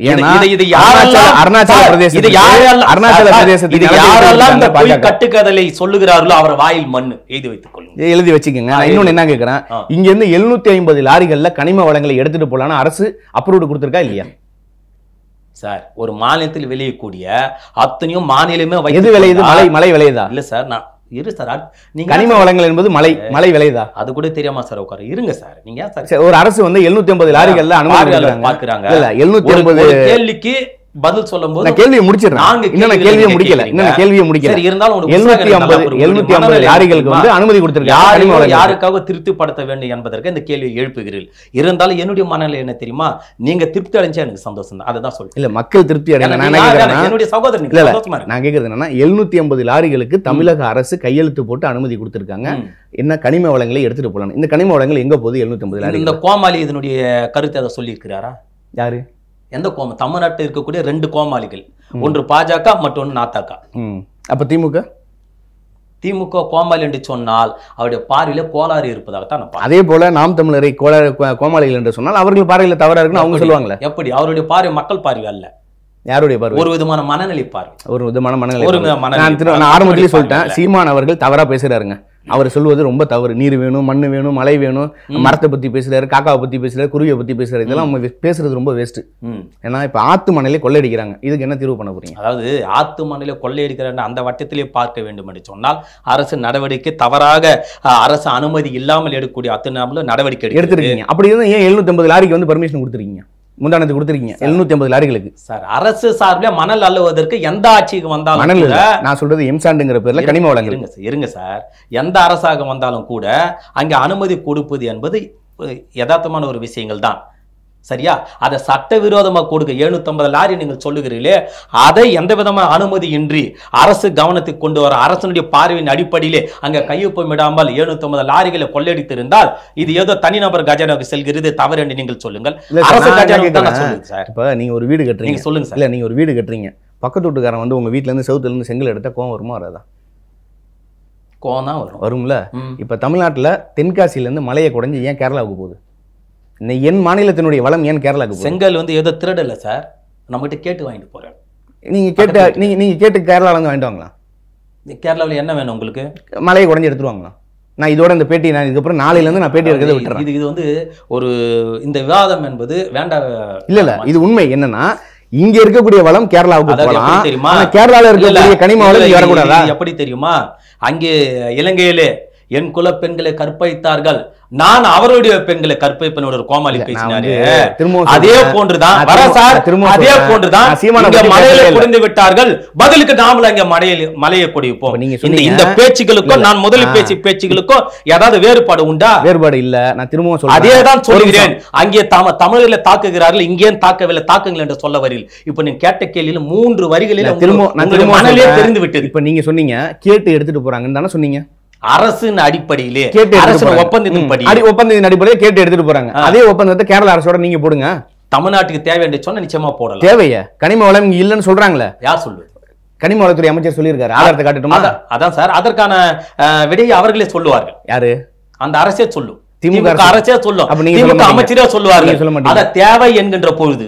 கட்டுக்கதலை சொல்லுகிறார்களோ அவர் வாயில் மண் எழுதி வைத்துக் கொள்ளுங்க எழுதி வச்சுக்கோங்க இன்னொன்னு என்ன கேக்குறேன் இங்க இருந்து எழுநூத்தி ஐம்பது லாரிகள்ல கனிம வளங்களை எடுத்துட்டு போலான்னு அரசு அப்ரூவ்டு கொடுத்துருக்கா இல்லையா சார் ஒரு மாநிலத்தில் விளையக்கூடிய அத்தனையும் மாநிலமே எது விளையுது மழை மழை விளையுதா இல்ல சார் நான் இரு சார் நீங்க கனிம வளங்கள் என்பது மலை மலை விளையுதா அது கூட தெரியாமா சார் உட்காரு இருங்க சார் நீங்க சார் ஒரு அரசு வந்து எழுநூத்தி ஐம்பது லாரிகள் அனுமதி பாக்குறாங்க எழுநூத்தி ஐம்பது கேள்விக்கு பதில் சொல்லும் போது கேள்வியை முடிச்சிடறேன் நான்கு இன்னும் கேள்வியை முடிக்கல இன்னும் கேள்வியை முடிக்கல இருந்தாலும் எழுநூத்தி ஐம்பது எழுநூத்தி ஐம்பது லாரிகளுக்கு வந்து அனுமதி கொடுத்திருக்காங்க யாருக்காக திருப்திப்படுத்த வேண்டும் என்பதற்கு இந்த கேள்வியை எழுப்புகிறீர்கள் இருந்தாலும் என்னுடைய மனநிலை என்ன தெரியுமா நீங்க திருப்தி அடைஞ்சா எனக்கு சந்தோஷம் தான் அதான் சொல்றேன் இல்ல மக்கள் திருப்தி அடைஞ்சா என்னுடைய சகோதரன் இல்ல நான் கேட்கறது என்னன்னா எழுநூத்தி ஐம்பது லாரிகளுக்கு தமிழக அரசு கையெழுத்து போட்டு அனுமதி கொடுத்திருக்காங்க என்ன கனிம வளங்களை எடுத்துட்டு போலாம் இந்த கனிம வளங்கள் எங்க போகுது எழுநூத்தி ஐம்பது இந்த கோமாளி இதனுடைய கருத்து அதை சொல்லியிருக்கிறாரா யாரு எந்த கோம தமிழ்நாட்டில் இருக்கக்கூடிய ரெண்டு கோமாளிகள் ஒன்று பாஜக மற்றொன்று நாத்தாக்கா அப்போ திமுக திமுக கோமாளி என்று சொன்னால் அவருடைய பார்வையில கோளாறு இருப்பதாகத்தான் அதே போல நாம் தமிழரை கோளாறு கோமாளிகள் என்று சொன்னால் அவர்கள் பார்வையில் தவறா இருக்குன்னு அவங்க சொல்லுவாங்களே எப்படி அவருடைய பார்வை மக்கள் பார்வை அல்ல யாருடைய பார்வை ஒரு விதமான மனநிலை பார்வை ஒரு விதமான மனநிலை ஒரு நான் சொல்லிட்டேன் சீமான் அவர்கள் தவறா பேசுகிறாருங்க அவர் சொல்வது ரொம்ப தவறு நீர் வேணும் மண் வேணும் மழை வேணும் மரத்தை பற்றி பேசுறாரு காக்காவை பற்றி பேசுறாரு குருவியை பற்றி பேசுறாரு இதெல்லாம் பேசுறது ரொம்ப வேஸ்ட் ஏன்னா இப்போ ஆத்து மணலே கொள்ளையடிக்கிறாங்க இதுக்கு என்ன தீர்வு பண்ண போறீங்க அதாவது ஆத்து மணலே கொள்ளையடிக்கிறாங்க அந்த வட்டத்திலே பார்க்க வேண்டும் என்று சொன்னால் அரசு நடவடிக்கை தவறாக அரசு அனுமதி இல்லாமல் எடுக்கக்கூடிய அத்தனை நடவடிக்கை எடுத்துருக்கீங்க அப்படி இருந்தால் ஏன் எழுநூத்தி ஐம்பது லாரிக்கு வந்து பர்மிஷன் கொடுத்துருக்கீங்க முந்தானத்தை கொடுத்துருக்கீங்க எழுநூத்தி ஐம்பது லாரிகளுக்கு சார் அரசு சார்பில் மணல் அள்ளுவதற்கு எந்த ஆட்சிக்கு வந்தாலும் நான் சொல்றது எம்சாண்டுங்கிற பேர்ல கனிம வளங்கள் இருங்க சார் இருங்க சார் எந்த அரசாக வந்தாலும் கூட அங்கே அனுமதி கொடுப்பது என்பது யதார்த்தமான ஒரு விஷயங்கள் தான் சரியா அதை சட்டவிரோதமாக கொடுக்க எழுநூத்தம்பது லாரி நீங்கள் சொல்லுகிறீர்களே அதை எந்த விதமான அனுமதியின்றி அரசு கவனத்துக்கு கொண்டு வர அரசனுடைய பார்வையின் அடிப்படையிலே அங்கே கையொப்பம் இடாமல் எழுநூத்தம்பது லாரிகளை கொள்ளையடித்திருந்தால் இது ஏதோ தனிநபர் கஜானாவுக்கு செல்கிறது தவறு என்று நீங்கள் சொல்லுங்கள் அரசு கஜானாவுக்கு ஒரு வீடு கட்டுறீங்க சொல்லுங்க சார் இல்லை ஒரு வீடு கட்டுறீங்க பக்கத்து வீட்டுக்காரன் வந்து உங்க இருந்து வீட்டிலேருந்து இருந்து செங்கல் எடுத்த கோவம் வருமா வராதா கோவம் தான் வரும் வரும்ல இப்ப தமிழ்நாட்டுல தென்காசியில இருந்து மலையை குறைஞ்சி ஏன் கேரளாவுக்கு போகுது என் மாநிலத்தினுடைய வளம் ஏன் கேரளாவுக்கு செங்கல் வந்து எதோ திருடல சார் நம்மகிட்ட கேட்டு வாங்கிட்டு போகிறேன் நீங்கள் கேட்டு நீங்கள் நீங்கள் கேட்டு வந்து வாங்கிட்டு வாங்கலாம் கேரளாவில் என்ன வேணும் உங்களுக்கு மலையை குறைஞ்சி எடுத்துருவாங்களா நான் இதோட இந்த பேட்டி நான் இதுக்கப்புறம் நாளையிலேருந்து நான் பேட்டி எடுக்கிறத விட்டுறேன் இது இது வந்து ஒரு இந்த விவாதம் என்பது வேண்டாம் இல்லை இல்லை இது உண்மை என்னன்னா இங்க இருக்கக்கூடிய வளம் கேரளாவுக்கு போகலாம் தெரியுமா கேரளாவில இருக்கக்கூடிய கனிம வளம் வரக்கூடாதா எப்படி தெரியுமா அங்கே இலங்கையிலே என் குல பெண்களை கற்பழித்தார்கள் நான் அவருடைய பெண்களை கற்பழிப்பேன் கோமாளி பேசினாரு அதே போன்றுதான் அதே போன்றுதான் மலையில விட்டார்கள் பதிலுக்கு நாமளும் இங்க மலையில மலையை குடிப்போம் நீங்க இந்த பேச்சுகளுக்கும் நான் முதல் பேச்சு பேச்சுகளுக்கும் ஏதாவது வேறுபாடு உண்டா வேறுபாடு இல்ல நான் திரும்பவும் சொல்றேன் அதே தான் சொல்கிறேன் அங்கே தாம தமிழர்களை தாக்குகிறார்கள் இங்கேயும் தாக்கவில்லை தாக்குங்கள் என்று சொல்ல வரையில் இப்ப நீங்க கேட்ட கேள்வியில மூன்று வரிகளில் திரும்ப மனதிலே தெரிந்து விட்டது இப்ப நீங்க சொன்னீங்க கேட்டு எடுத்துட்டு போறாங்கன்னு தானே சொன்னீங்க அரசின் அடிப்படையிலே கேட்டு அரசு ஒப்பந்தத்தின் படி ஒப்பந்தத்தின் அடிப்படையில் கேட்டு எடுத்துட்டு போறாங்க அதே ஒப்பந்தத்தை கேரள அரசோட நீங்க போடுங்க தமிழ்நாட்டுக்கு தேவை சொன்னா நிச்சயமா போடலாம் தேவையா கனிம வளம் இல்லைன்னு சொல்றாங்களே யார் சொல்லு கனிம வளத்துறை அமைச்சர் சொல்லியிருக்காரு ஆதாரத்தை காட்டுட்டுமா அதான் சார் அதற்கான விடையை அவர்களே சொல்லுவார்கள் யாரு அந்த அரசே சொல்லும் திமுக அரசே சொல்லும் அமைச்சரே சொல்லுவார்கள் அத தேவை என்கின்ற பொழுது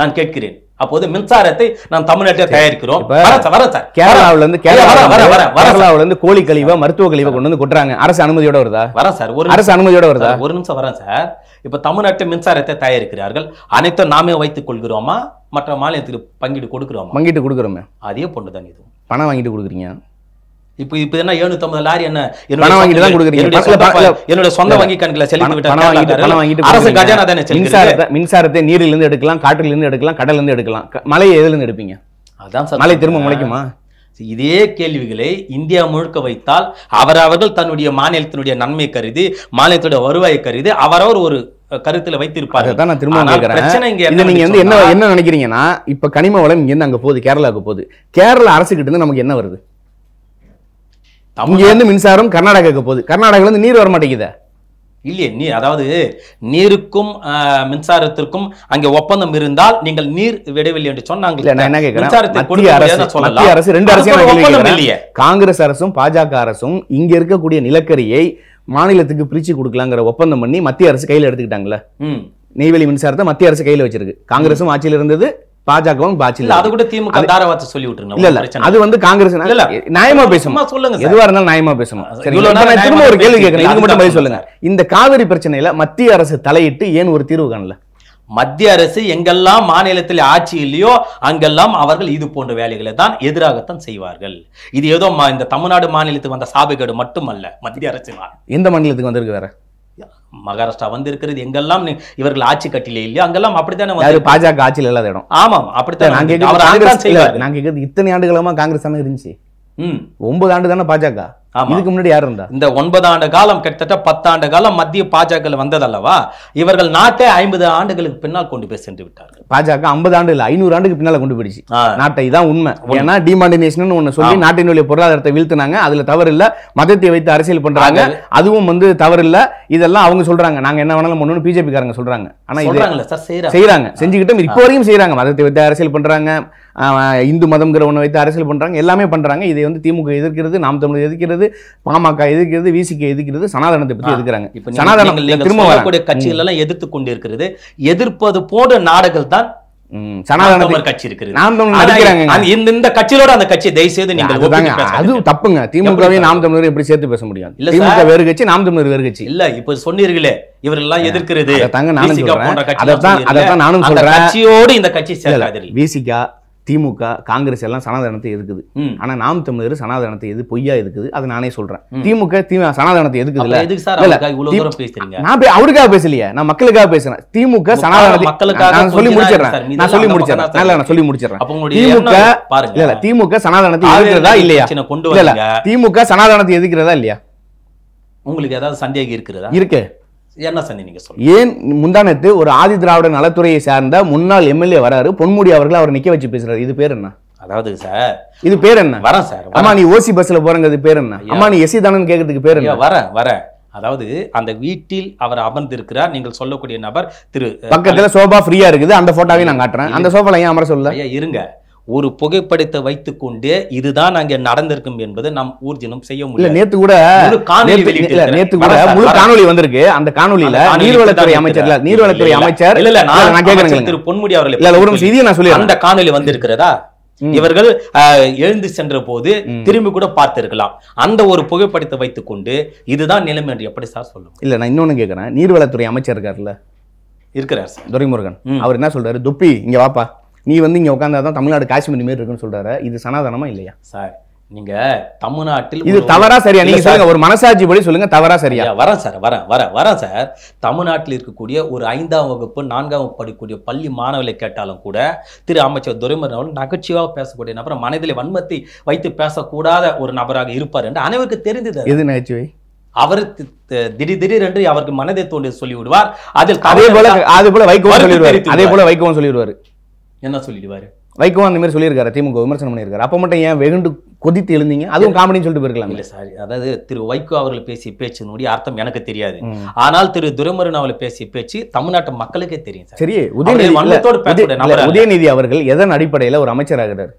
நான் கேட்கிறேன் அப்போது மின்சாரத்தை நாம் தமிழ்நாட்டில் தயாரிக்கிறோம் வர சார் கேரளாவில இருந்து கேரளாவில இருந்து கோழி கழிவு மருத்துவ கழிவை கொண்டு வந்து கொடுறாங்க அரசு அனுமதியோட வருதா வர சார் ஒரு அரசு அனுமதியோட வருதா ஒரு நிமிஷம் வரேன் சார் இப்ப தமிழ்நாட்டில் மின்சாரத்தை தயாரிக்கிறார்கள் அனைத்தும் நாமே வைத்துக் கொள்கிறோமா மற்ற மாநிலத்துக்கு பங்கிட்டு கொடுக்கிறோம் பங்கிட்டு கொடுக்குறோமே அதே பொண்ணு தான் இது பணம் வாங்கிட்டு கொடுக்குறீங்க இப்போ இப்போ என்ன எழுநூத்தம்பது லாரி என்ன வாங்கிட்டு தான் கொடுக்குறீங்க என்னோட சொந்த வங்கி கணக்கில் செலுத்தி அரசு கஜானா தானே மின்சாரத்தை மின்சாரத்தை நீரிலிருந்து எடுக்கலாம் காற்றிலிருந்து எடுக்கலாம் கடலிருந்து எடுக்கலாம் மலையை எதுலேருந்து எடுப்பீங்க அதான் சார் மலை திரும்ப முளைக்குமா இதே கேள்விகளை இந்தியா முழுக்க வைத்தால் அவரவர்கள் தன்னுடைய மாநிலத்தினுடைய நன்மை கருதி மாநிலத்துடைய வருவாயை கருதி அவரவர் ஒரு கருத்துல வைத்திருப்பாரு தான் நான் திரும்ப கேட்கறேன் நீங்க வந்து என்ன என்ன நினைக்கிறீங்கன்னா இப்ப கனிம வளம் இங்க இருந்து அங்க போகுது கேரளாவுக்கு போகுது கேரள அரசு கிட்ட இருந்து நமக்கு என்ன வருது இங்கேருந்து மின்சாரம் கர்நாடகாவுக்கு போகுது கர்நாடகாலேருந்து நீர் வர மாட்டேங்குதா இல்லையே நீர் அதாவது நீருக்கும் மின்சாரத்திற்கும் அங்கே ஒப்பந்தம் இருந்தால் நீங்கள் நீர் விடவில்லை என்று சொன்னாங்க காங்கிரஸ் அரசும் பாஜக அரசும் இங்க இருக்கக்கூடிய நிலக்கரியை மாநிலத்துக்கு பிரிச்சு கொடுக்கலாங்கிற ஒப்பந்தம் பண்ணி மத்திய அரசு கையில் எடுத்துக்கிட்டாங்களே நெய்வேலி மின்சாரத்தை மத்திய அரசு கையில் வச்சிருக்கு காங்கிரசும் ஆட்சியில் இருந்தது பாஜகவும் பாஜக அது கூட திமுக தாராவாத்து சொல்லி விட்டுருங்க இல்ல இல்ல அது வந்து காங்கிரஸ் நியாயமா பேசணும் சொல்லுங்க எதுவா இருந்தாலும் நியாயமா பேசணும் நான் திரும்ப ஒரு கேள்வி கேட்கறேன் இது மட்டும் பதில் சொல்லுங்க இந்த காவிரி பிரச்சனையில மத்திய அரசு தலையிட்டு ஏன் ஒரு தீர்வு காணல மத்திய அரசு எங்கெல்லாம் மாநிலத்தில் ஆட்சி இல்லையோ அங்கெல்லாம் அவர்கள் இது போன்ற வேலைகளை தான் எதிராகத்தான் செய்வார்கள் இது ஏதோ இந்த தமிழ்நாடு மாநிலத்துக்கு வந்த சாபகேடு மட்டுமல்ல மத்திய அரசு எந்த மாநிலத்துக்கு வந்திருக்கு வேற மகாராஷ்டிரா வந்து இருக்கிறது எங்கெல்லாம் இவர்கள் ஆட்சி கட்டிலே இல்லையோ அங்கெல்லாம் அப்படித்தானே பாஜக ஆட்சியில் இல்லாத இடம் ஆமாம் அப்படித்தான் நாங்கள் இத்தனை ஆண்டுகளமா காங்கிரஸ் தானே இருந்துச்சு ஒன்பது ஆண்டு தானே பாஜக இதுக்கு முன்னாடி யார் இருந்தா இந்த ஒன்பது ஆண்டு காலம் கிட்டத்தட்ட பத்தாண்டு காலம் மத்திய பாஜக வந்ததல்லவா இவர்கள் நாட்டை ஐம்பது ஆண்டுகளுக்கு பின்னால் கொண்டு போய் சென்று விட்டார்கள் பாஜக ஐம்பது ஆண்டு இல்லை ஐநூறு ஆண்டுக்கு பின்னால் கொண்டு போயிடுச்சு நாட்டை இதான் உண்மை ஏன்னா டிமாண்டினேஷன் ஒன்று சொல்லி நாட்டினுடைய பொருளாதாரத்தை வீழ்த்தினாங்க அதுல தவறு இல்லை மதத்தை வைத்து அரசியல் பண்றாங்க அதுவும் வந்து தவறு இல்லை இதெல்லாம் அவங்க சொல்றாங்க நாங்க என்ன வேணாலும் பண்ணணும் பிஜேபி காரங்க சொல்றாங்க ஆனா இது செய்யறாங்க செஞ்சுக்கிட்டோம் இப்போ வரையும் செய்யறாங்க மதத்தை வைத்து அரசியல் பண்றாங்க இந்து மதம்ங்கிற ஒன்று வைத்து அரசியல் பண்றாங்க எல்லாமே பண்றாங்க இதை வந்து திமுக எதிர்க்கிறது நாம் தமிழர் எதிர்க்கிறது எதுக்கிறது பாமக எதுக்கிறது விசிக்க எதுக்கிறது சனாதனத்தை பத்தி எதுக்குறாங்க சனாதனம் திரும்ப கட்சிகள் எல்லாம் எதிர்த்து கொண்டு இருக்கிறது எதிர்ப்பது போன்ற நாடுகள் தான் சனாதன இந்த கட்சியோட அந்த தயவு செய்து தப்புங்க எப்படி சேர்த்து பேச இல்ல வேறு கட்சி இல்ல இப்ப சொன்னீர்களே எதிர்க்கிறது தாங்க நானும் கட்சியோடு இந்த கட்சி விசிகா திமுக காங்கிரஸ் எல்லாம் சனாதனத்தை எதுக்குது ஆனா நாம் தமிழர் சனாதனத்தை எது பொய்யா இருக்குது அதை நானே சொல்றேன் திமுக திமுக சனாதனத்தை எதுக்குது எதுக்கு நான் அவருக்காக பேசலையே நான் மக்களுக்காக பேசுறேன் திமுக சனாதனத்தை மக்களுக்காக சொல்லி முடிச்சிடறேன் நான் சொல்லி முடிச்சிடறேன் நான் சொல்லி முடிச்சிடறேன் திமுக இல்ல திமுக சனாதனத்தை எதுக்குறதா இல்லையா கொண்டு திமுக சனாதனத்தை எதுக்குறதா இல்லையா உங்களுக்கு ஏதாவது சந்தேகம் இருக்கிறதா இருக்கு என்ன சார் நீங்க சொல்லுங்க ஏன் முந்தானத்து ஒரு ஆதி திராவிட நலத்துறையை சார்ந்த முன்னாள் எம்எல்ஏ வராரு பொன்முடி அவர்களை அவர் நிற்க வச்சு பேசுறாரு இது பேர் என்ன அதாவது சார் இது பேர் என்ன வரேன் சார் அம்மா நீ ஓசி பஸ்ல போறங்கிறது பேர் என்ன அம்மா நீ எஸ்சி தானன்னு கேட்கறதுக்கு பேர் என்ன வரேன் வர அதாவது அந்த வீட்டில் அவர் அமர்ந்திருக்கிறார் நீங்கள் சொல்லக்கூடிய நபர் திரு பக்கத்துல சோபா ஃப்ரீயா இருக்குது அந்த போட்டோவையும் நான் காட்டுறேன் அந்த சோஃபால ஏன் அமர சொல்ல ஐயா இருங்க ஒரு புகைப்படத்தை வைத்துக்கொண்டு இதுதான் அங்கே நடந்திருக்கும் என்பது நாம் ஊர்ஜனம் செய்ய முடியல நேத்து கூட நேத்து கூட முழு காணொலி வந்திருக்கு அந்த காணொலியில நீர்வளத்துறை அமைச்சர் நீர்வளத்துறை அமைச்சர் இல்ல இல்ல திரு பொன்முடி அவர்கள் ஒரு நான் சொல்லி அந்த காணொலி வந்திருக்கிறதா இவர்கள் எழுந்து சென்ற போது திரும்பி கூட பார்த்திருக்கலாம் அந்த ஒரு புகைப்படத்தை வைத்துக்கொண்டு இதுதான் நிலைமை என்று எப்படி சார் சொல்லும் இல்ல நான் இன்னொன்னு கேட்கிறேன் நீர்வளத்துறை அமைச்சர் இருக்காருல்ல இருக்கிறார் துரைமுருகன் அவர் என்ன சொல்றாரு துப்பி இங்க வாப்பா நீ வந்து இங்கே உட்காந்தா தான் தமிழ்நாடு காஷ்மீர் மாரி இருக்குன்னு சொல்கிறாரு இது சனாதனமா இல்லையா சார் நீங்க தமிழ்நாட்டில் இது தவறா சரியா நீங்க சொல்லுங்க ஒரு மனசாட்சி படி சொல்லுங்க தவறா சரியா வரேன் சார் வரேன் வரேன் வரேன் சார் தமிழ்நாட்டில் இருக்கக்கூடிய ஒரு ஐந்தாம் வகுப்பு நான்காம் வகுப்பு படிக்கக்கூடிய பள்ளி மாணவர்களை கேட்டாலும் கூட திரு அமைச்சர் துரைமுருகன் அவர்கள் நகைச்சுவாக பேசக்கூடிய நபர் மனதில் வன்மத்தை வைத்து பேசக்கூடாத ஒரு நபராக இருப்பார் என்று அனைவருக்கு தெரிந்தது எது நகைச்சுவை அவர் திடீர் திடீரென்று அவருக்கு மனதை தோண்டி சொல்லிவிடுவார் அதில் அதே போல அது போல வைக்கவும் சொல்லிடுவார் அதே போல வைக்கவும் சொல்லிடுவார் என்ன சொல்லிடுவார் வைகோ அந்த மாதிரி சொல்லியிருக்காரு திமுக விமர்சனம் பண்ணியிருக்காரு அப்போ மட்டும் ஏன் வெகுண்டு கொதித்து எழுந்தீங்க அதுவும் காமெடின்னு சொல்லிட்டு போயிருக்கலாம் இல்லை சார் அதாவது திரு வைகோ அவர்கள் பேசிய பேச்சினுடைய அர்த்தம் எனக்கு தெரியாது ஆனால் திரு துரைமுருகன் அவர்கள் பேசிய பேச்சு தமிழ்நாட்டு மக்களுக்கே தெரியும் சரி உதயநிதி உதயநிதி அவர்கள் எதன் அடிப்படையில் ஒரு அமைச்சராகிறார்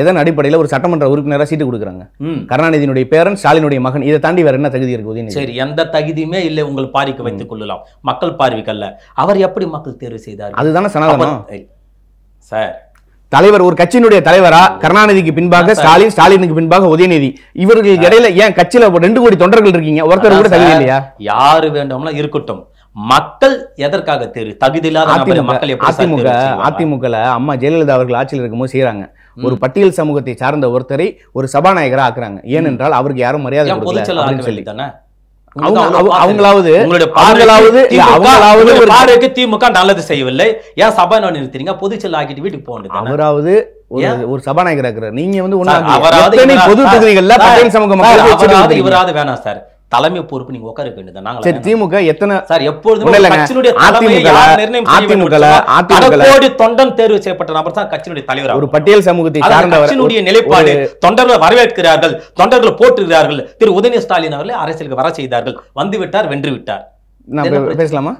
எதன் அடிப்படையில் ஒரு சட்டமன்ற உறுப்பினராக சீட்டு கொடுக்குறாங்க கருணாநிதியினுடைய பேரன் ஸ்டாலினுடைய மகன் இதை தாண்டி வேற என்ன தகுதி இருக்கு உதயநிதி சரி எந்த தகுதியுமே இல்லை உங்கள் பாரிக்க வைத்துக் கொள்ளலாம் மக்கள் பார்வைக்கல்ல அவர் எப்படி மக்கள் தேர்வு செய்தார் அதுதானே சனாதனம் சார் தலைவர் ஒரு கட்சியினுடைய தலைவரா கருணாநிதிக்கு பின்பாக ஸ்டாலின் ஸ்டாலினுக்கு பின்பாக உதயநிதி இவர்கள் இடையில ஏன் கட்சியில ரெண்டு கோடி தொண்டர்கள் இருக்கீங்க ஒருத்தர் கூட தகுதி இல்லையா யாரு வேண்டும்னா இருக்கட்டும் மக்கள் எதற்காக தெரு தகுதி இல்லாத மக்கள் அதிமுக அதிமுக அம்மா ஜெயலலிதா அவர்கள் ஆட்சியில் இருக்கும்போது செய்யறாங்க ஒரு பட்டியல் சமூகத்தை சார்ந்த ஒருத்தரை ஒரு சபாநாயகரா ஆக்குறாங்க ஏனென்றால் அவருக்கு யாரும் மரியாதை சொல்லி தானே அவங்களாவது அவங்களாவது திமுக நல்லது செய்யவில்லை ஏன் சபாநாயகர் நிறுத்துறீங்க பொதுச்செல் ஆக்கிட்டு வீட்டுக்கு போக அவராவது ஒரு சபாநாயகர் நீங்க வந்து பொது தொகுதிகள்ல பட்டியல் சமூக மக்கள் இவராது வேணாம் சார் தலைமை பொறுப்பு நீங்க உட்கார வேண்டியது நாங்க திமுக எத்தனை சார் எப்பொழுதுமே கட்சியினுடைய அதிமுக தொண்டன் தேர்வு செய்யப்பட்ட நபர் தான் கட்சியுடைய தலைவர் ஒரு பட்டியல் சமூகத்தை கட்சியினுடைய நிலைப்பாடு தொண்டர்களை வரவேற்கிறார்கள் தொண்டர்களை போற்றுகிறார்கள் திரு உதயநிதி ஸ்டாலின் அவர்களை அரசியலுக்கு வர செய்தார்கள் வந்து விட்டார் வென்று விட்டார் பேசலாமா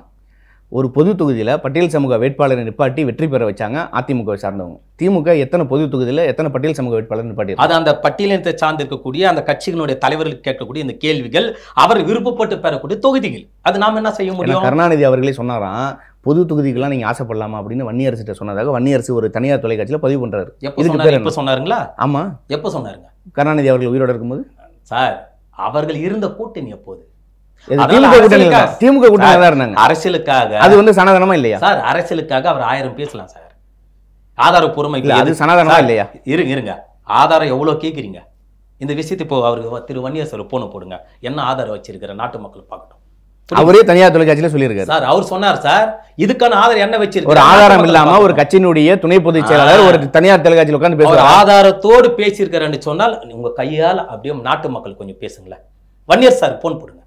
ஒரு பொது தொகுதியில் பட்டியல் சமூக வேட்பாளரை நிப்பாட்டி வெற்றி பெற வச்சாங்க அதிமுக சார்ந்தவங்க திமுக எத்தனை பொது தொகுதியில் எத்தனை பட்டியல் சமூக வேட்பாளர் நிப்பாட்டி அது அந்த பட்டியலினத்தை சார்ந்திருக்கக்கூடிய அந்த கட்சிகளுடைய தலைவர்களுக்கு கேட்கக்கூடிய இந்த கேள்விகள் அவர் விருப்பப்பட்டு பெறக்கூடிய தொகுதிகள் அது நாம் என்ன செய்ய முடியும் கருணாநிதி அவர்களே சொன்னாராம் பொது தொகுதிக்கெல்லாம் நீங்கள் ஆசைப்படலாமா அப்படின்னு அரசு சொன்னதாக அரசு ஒரு தனியார் தொலைக்காட்சியில் பதிவு பண்றாரு இதுக்கு எப்போ சொன்னாருங்களா ஆமாம் எப்போ சொன்னாருங்க கருணாநிதி அவர்கள் உயிரோடு இருக்கும்போது சார் அவர்கள் இருந்த கூட்டணி எப்போது திமுக அரசியலுக்காக அது வந்து சனாதனமா இல்லையா சார் அரசியலுக்காக அவர் ஆயிரம் பேசலாம் சார் ஆதார பொறுமை அது சனாதனமா இல்லையா இருங்க இருங்க ஆதாரம் எவ்வளவு கேட்குறீங்க இந்த விஷயத்தை இப்போ அவருக்கு திரு வன்னியர் சார் போன போடுங்க என்ன ஆதாரம் வச்சிருக்கிற நாட்டு மக்கள் பார்க்கட்டும் அவரே தனியார் தொலைக்காட்சியில சொல்லியிருக்காரு சார் அவர் சொன்னார் சார் இதுக்கான ஆதாரம் என்ன வச்சிருக்க ஒரு ஆதாரம் இல்லாம ஒரு கட்சியினுடைய துணை பொதுச் செயலாளர் ஒரு தனியார் தொலைக்காட்சியில் உட்கார்ந்து பேசுறாரு ஆதாரத்தோடு பேசியிருக்காருன்னு சொன்னால் உங்க கையால் அப்படியே நாட்டு மக்கள் கொஞ்சம் பேசுங்களேன் வன்னியர் சார் போன் போடுங்க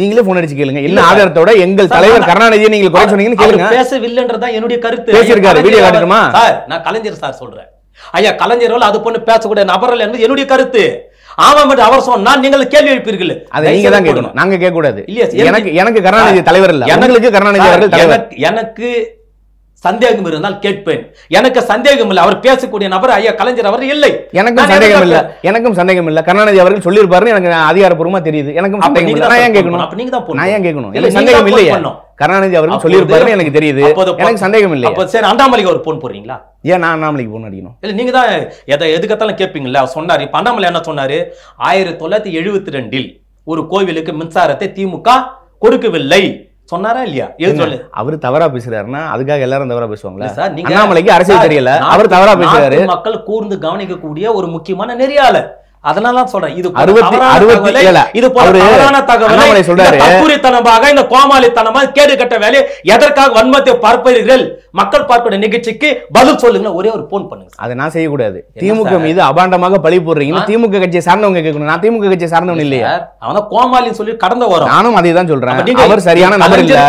நீங்களே போன் அடிச்சு கேளுங்க இல்ல ஆதாரத்தோட எங்கள் தலைவர் கருணாநிதியை நீங்க குறை சொன்னீங்கன்னு கேளுங்க பேசவில்லைன்றதான் என்னுடைய கருத்து பேசியிருக்காரு வீடியோ காட்டுமா சார் நான் கலைஞர் சார் சொல்றேன் ஐயா கலைஞர் அது பொண்ணு பேசக்கூடிய நபர்கள் என்பது என்னுடைய கருத்து ஆமாம் அவர் சொன்னா நீங்கள் கேள்வி எழுப்பீர்கள் அதை நீங்க தான் கேட்கணும் நாங்க கேட்க கூடாது இல்ல எனக்கு எனக்கு கருணாநிதி தலைவர் இல்ல எங்களுக்கு கருணாநிதி அவர்கள் எனக்கு சந்தேகம் இருந்தால் கேட்பேன் எனக்கு சந்தேகம் இல்லை அவர் பேசக்கூடிய நபர் ஐயா கலைஞர் அவர் இல்லை எனக்கும் சந்தேகம் இல்லை எனக்கும் சந்தேகம் இல்லை கருணாநிதி அவர்கள் சொல்லியிருப்பாருன்னு எனக்கு அதிகாரப்பூர்வமா தெரியுது எனக்கும் சந்தேகம் இல்ல நான் கேட்கணும் அப்ப நீங்க தான் நான் ஏன் கேட்கணும் எனக்கு சந்தேகம் இல்லையா கருணாநிதி அவர்கள் சொல்லியிருப்பாருன்னு எனக்கு தெரியுது எனக்கு சந்தேகம் இல்ல அப்ப சரி அண்ணாமலைக்கு ஒரு போன் போடுறீங்களா ஏன் நான் அண்ணாமலைக்கு போன் அடிக்கணும் இல்லை நீங்க தான் எதை எதுக்கத்தாலும் கேட்பீங்களா சொன்னாரு இப்ப அண்ணாமலை என்ன சொன்னாரு ஆயிரத்தி தொள்ளாயிரத்தி எழுபத்தி ரெண்டில் ஒரு கோவிலுக்கு மின்சாரத்தை திமுக கொடுக்கவில்லை சொன்னாரா இல்லையா எழுத்து அவர் தவறா பேசுறாருன்னா அதுக்காக எல்லாரும் தவறா பேசுவாங்களா சார் நீங்க அரசியல் தெரியல அவர் தவறா பேசுறாரு மக்கள் கூர்ந்து கவனிக்கக்கூடிய ஒரு முக்கியமான நெறியாளர் அதனால தான் சொல்றேன் கேடு கட்ட எதற்காக வன்மத்தை பார்ப்பீர்கள் மக்கள் நிகழ்ச்சிக்கு பதில் சொல்லுங்க ஒரே ஒரு போன் நான் செய்யக்கூடாது அபாண்டமாக திமுக கட்சியை சார்ந்தவங்க திமுக கட்சியை இல்லையா அவன் கோமாளின்னு சொல்லி கடந்த வரும் சரியான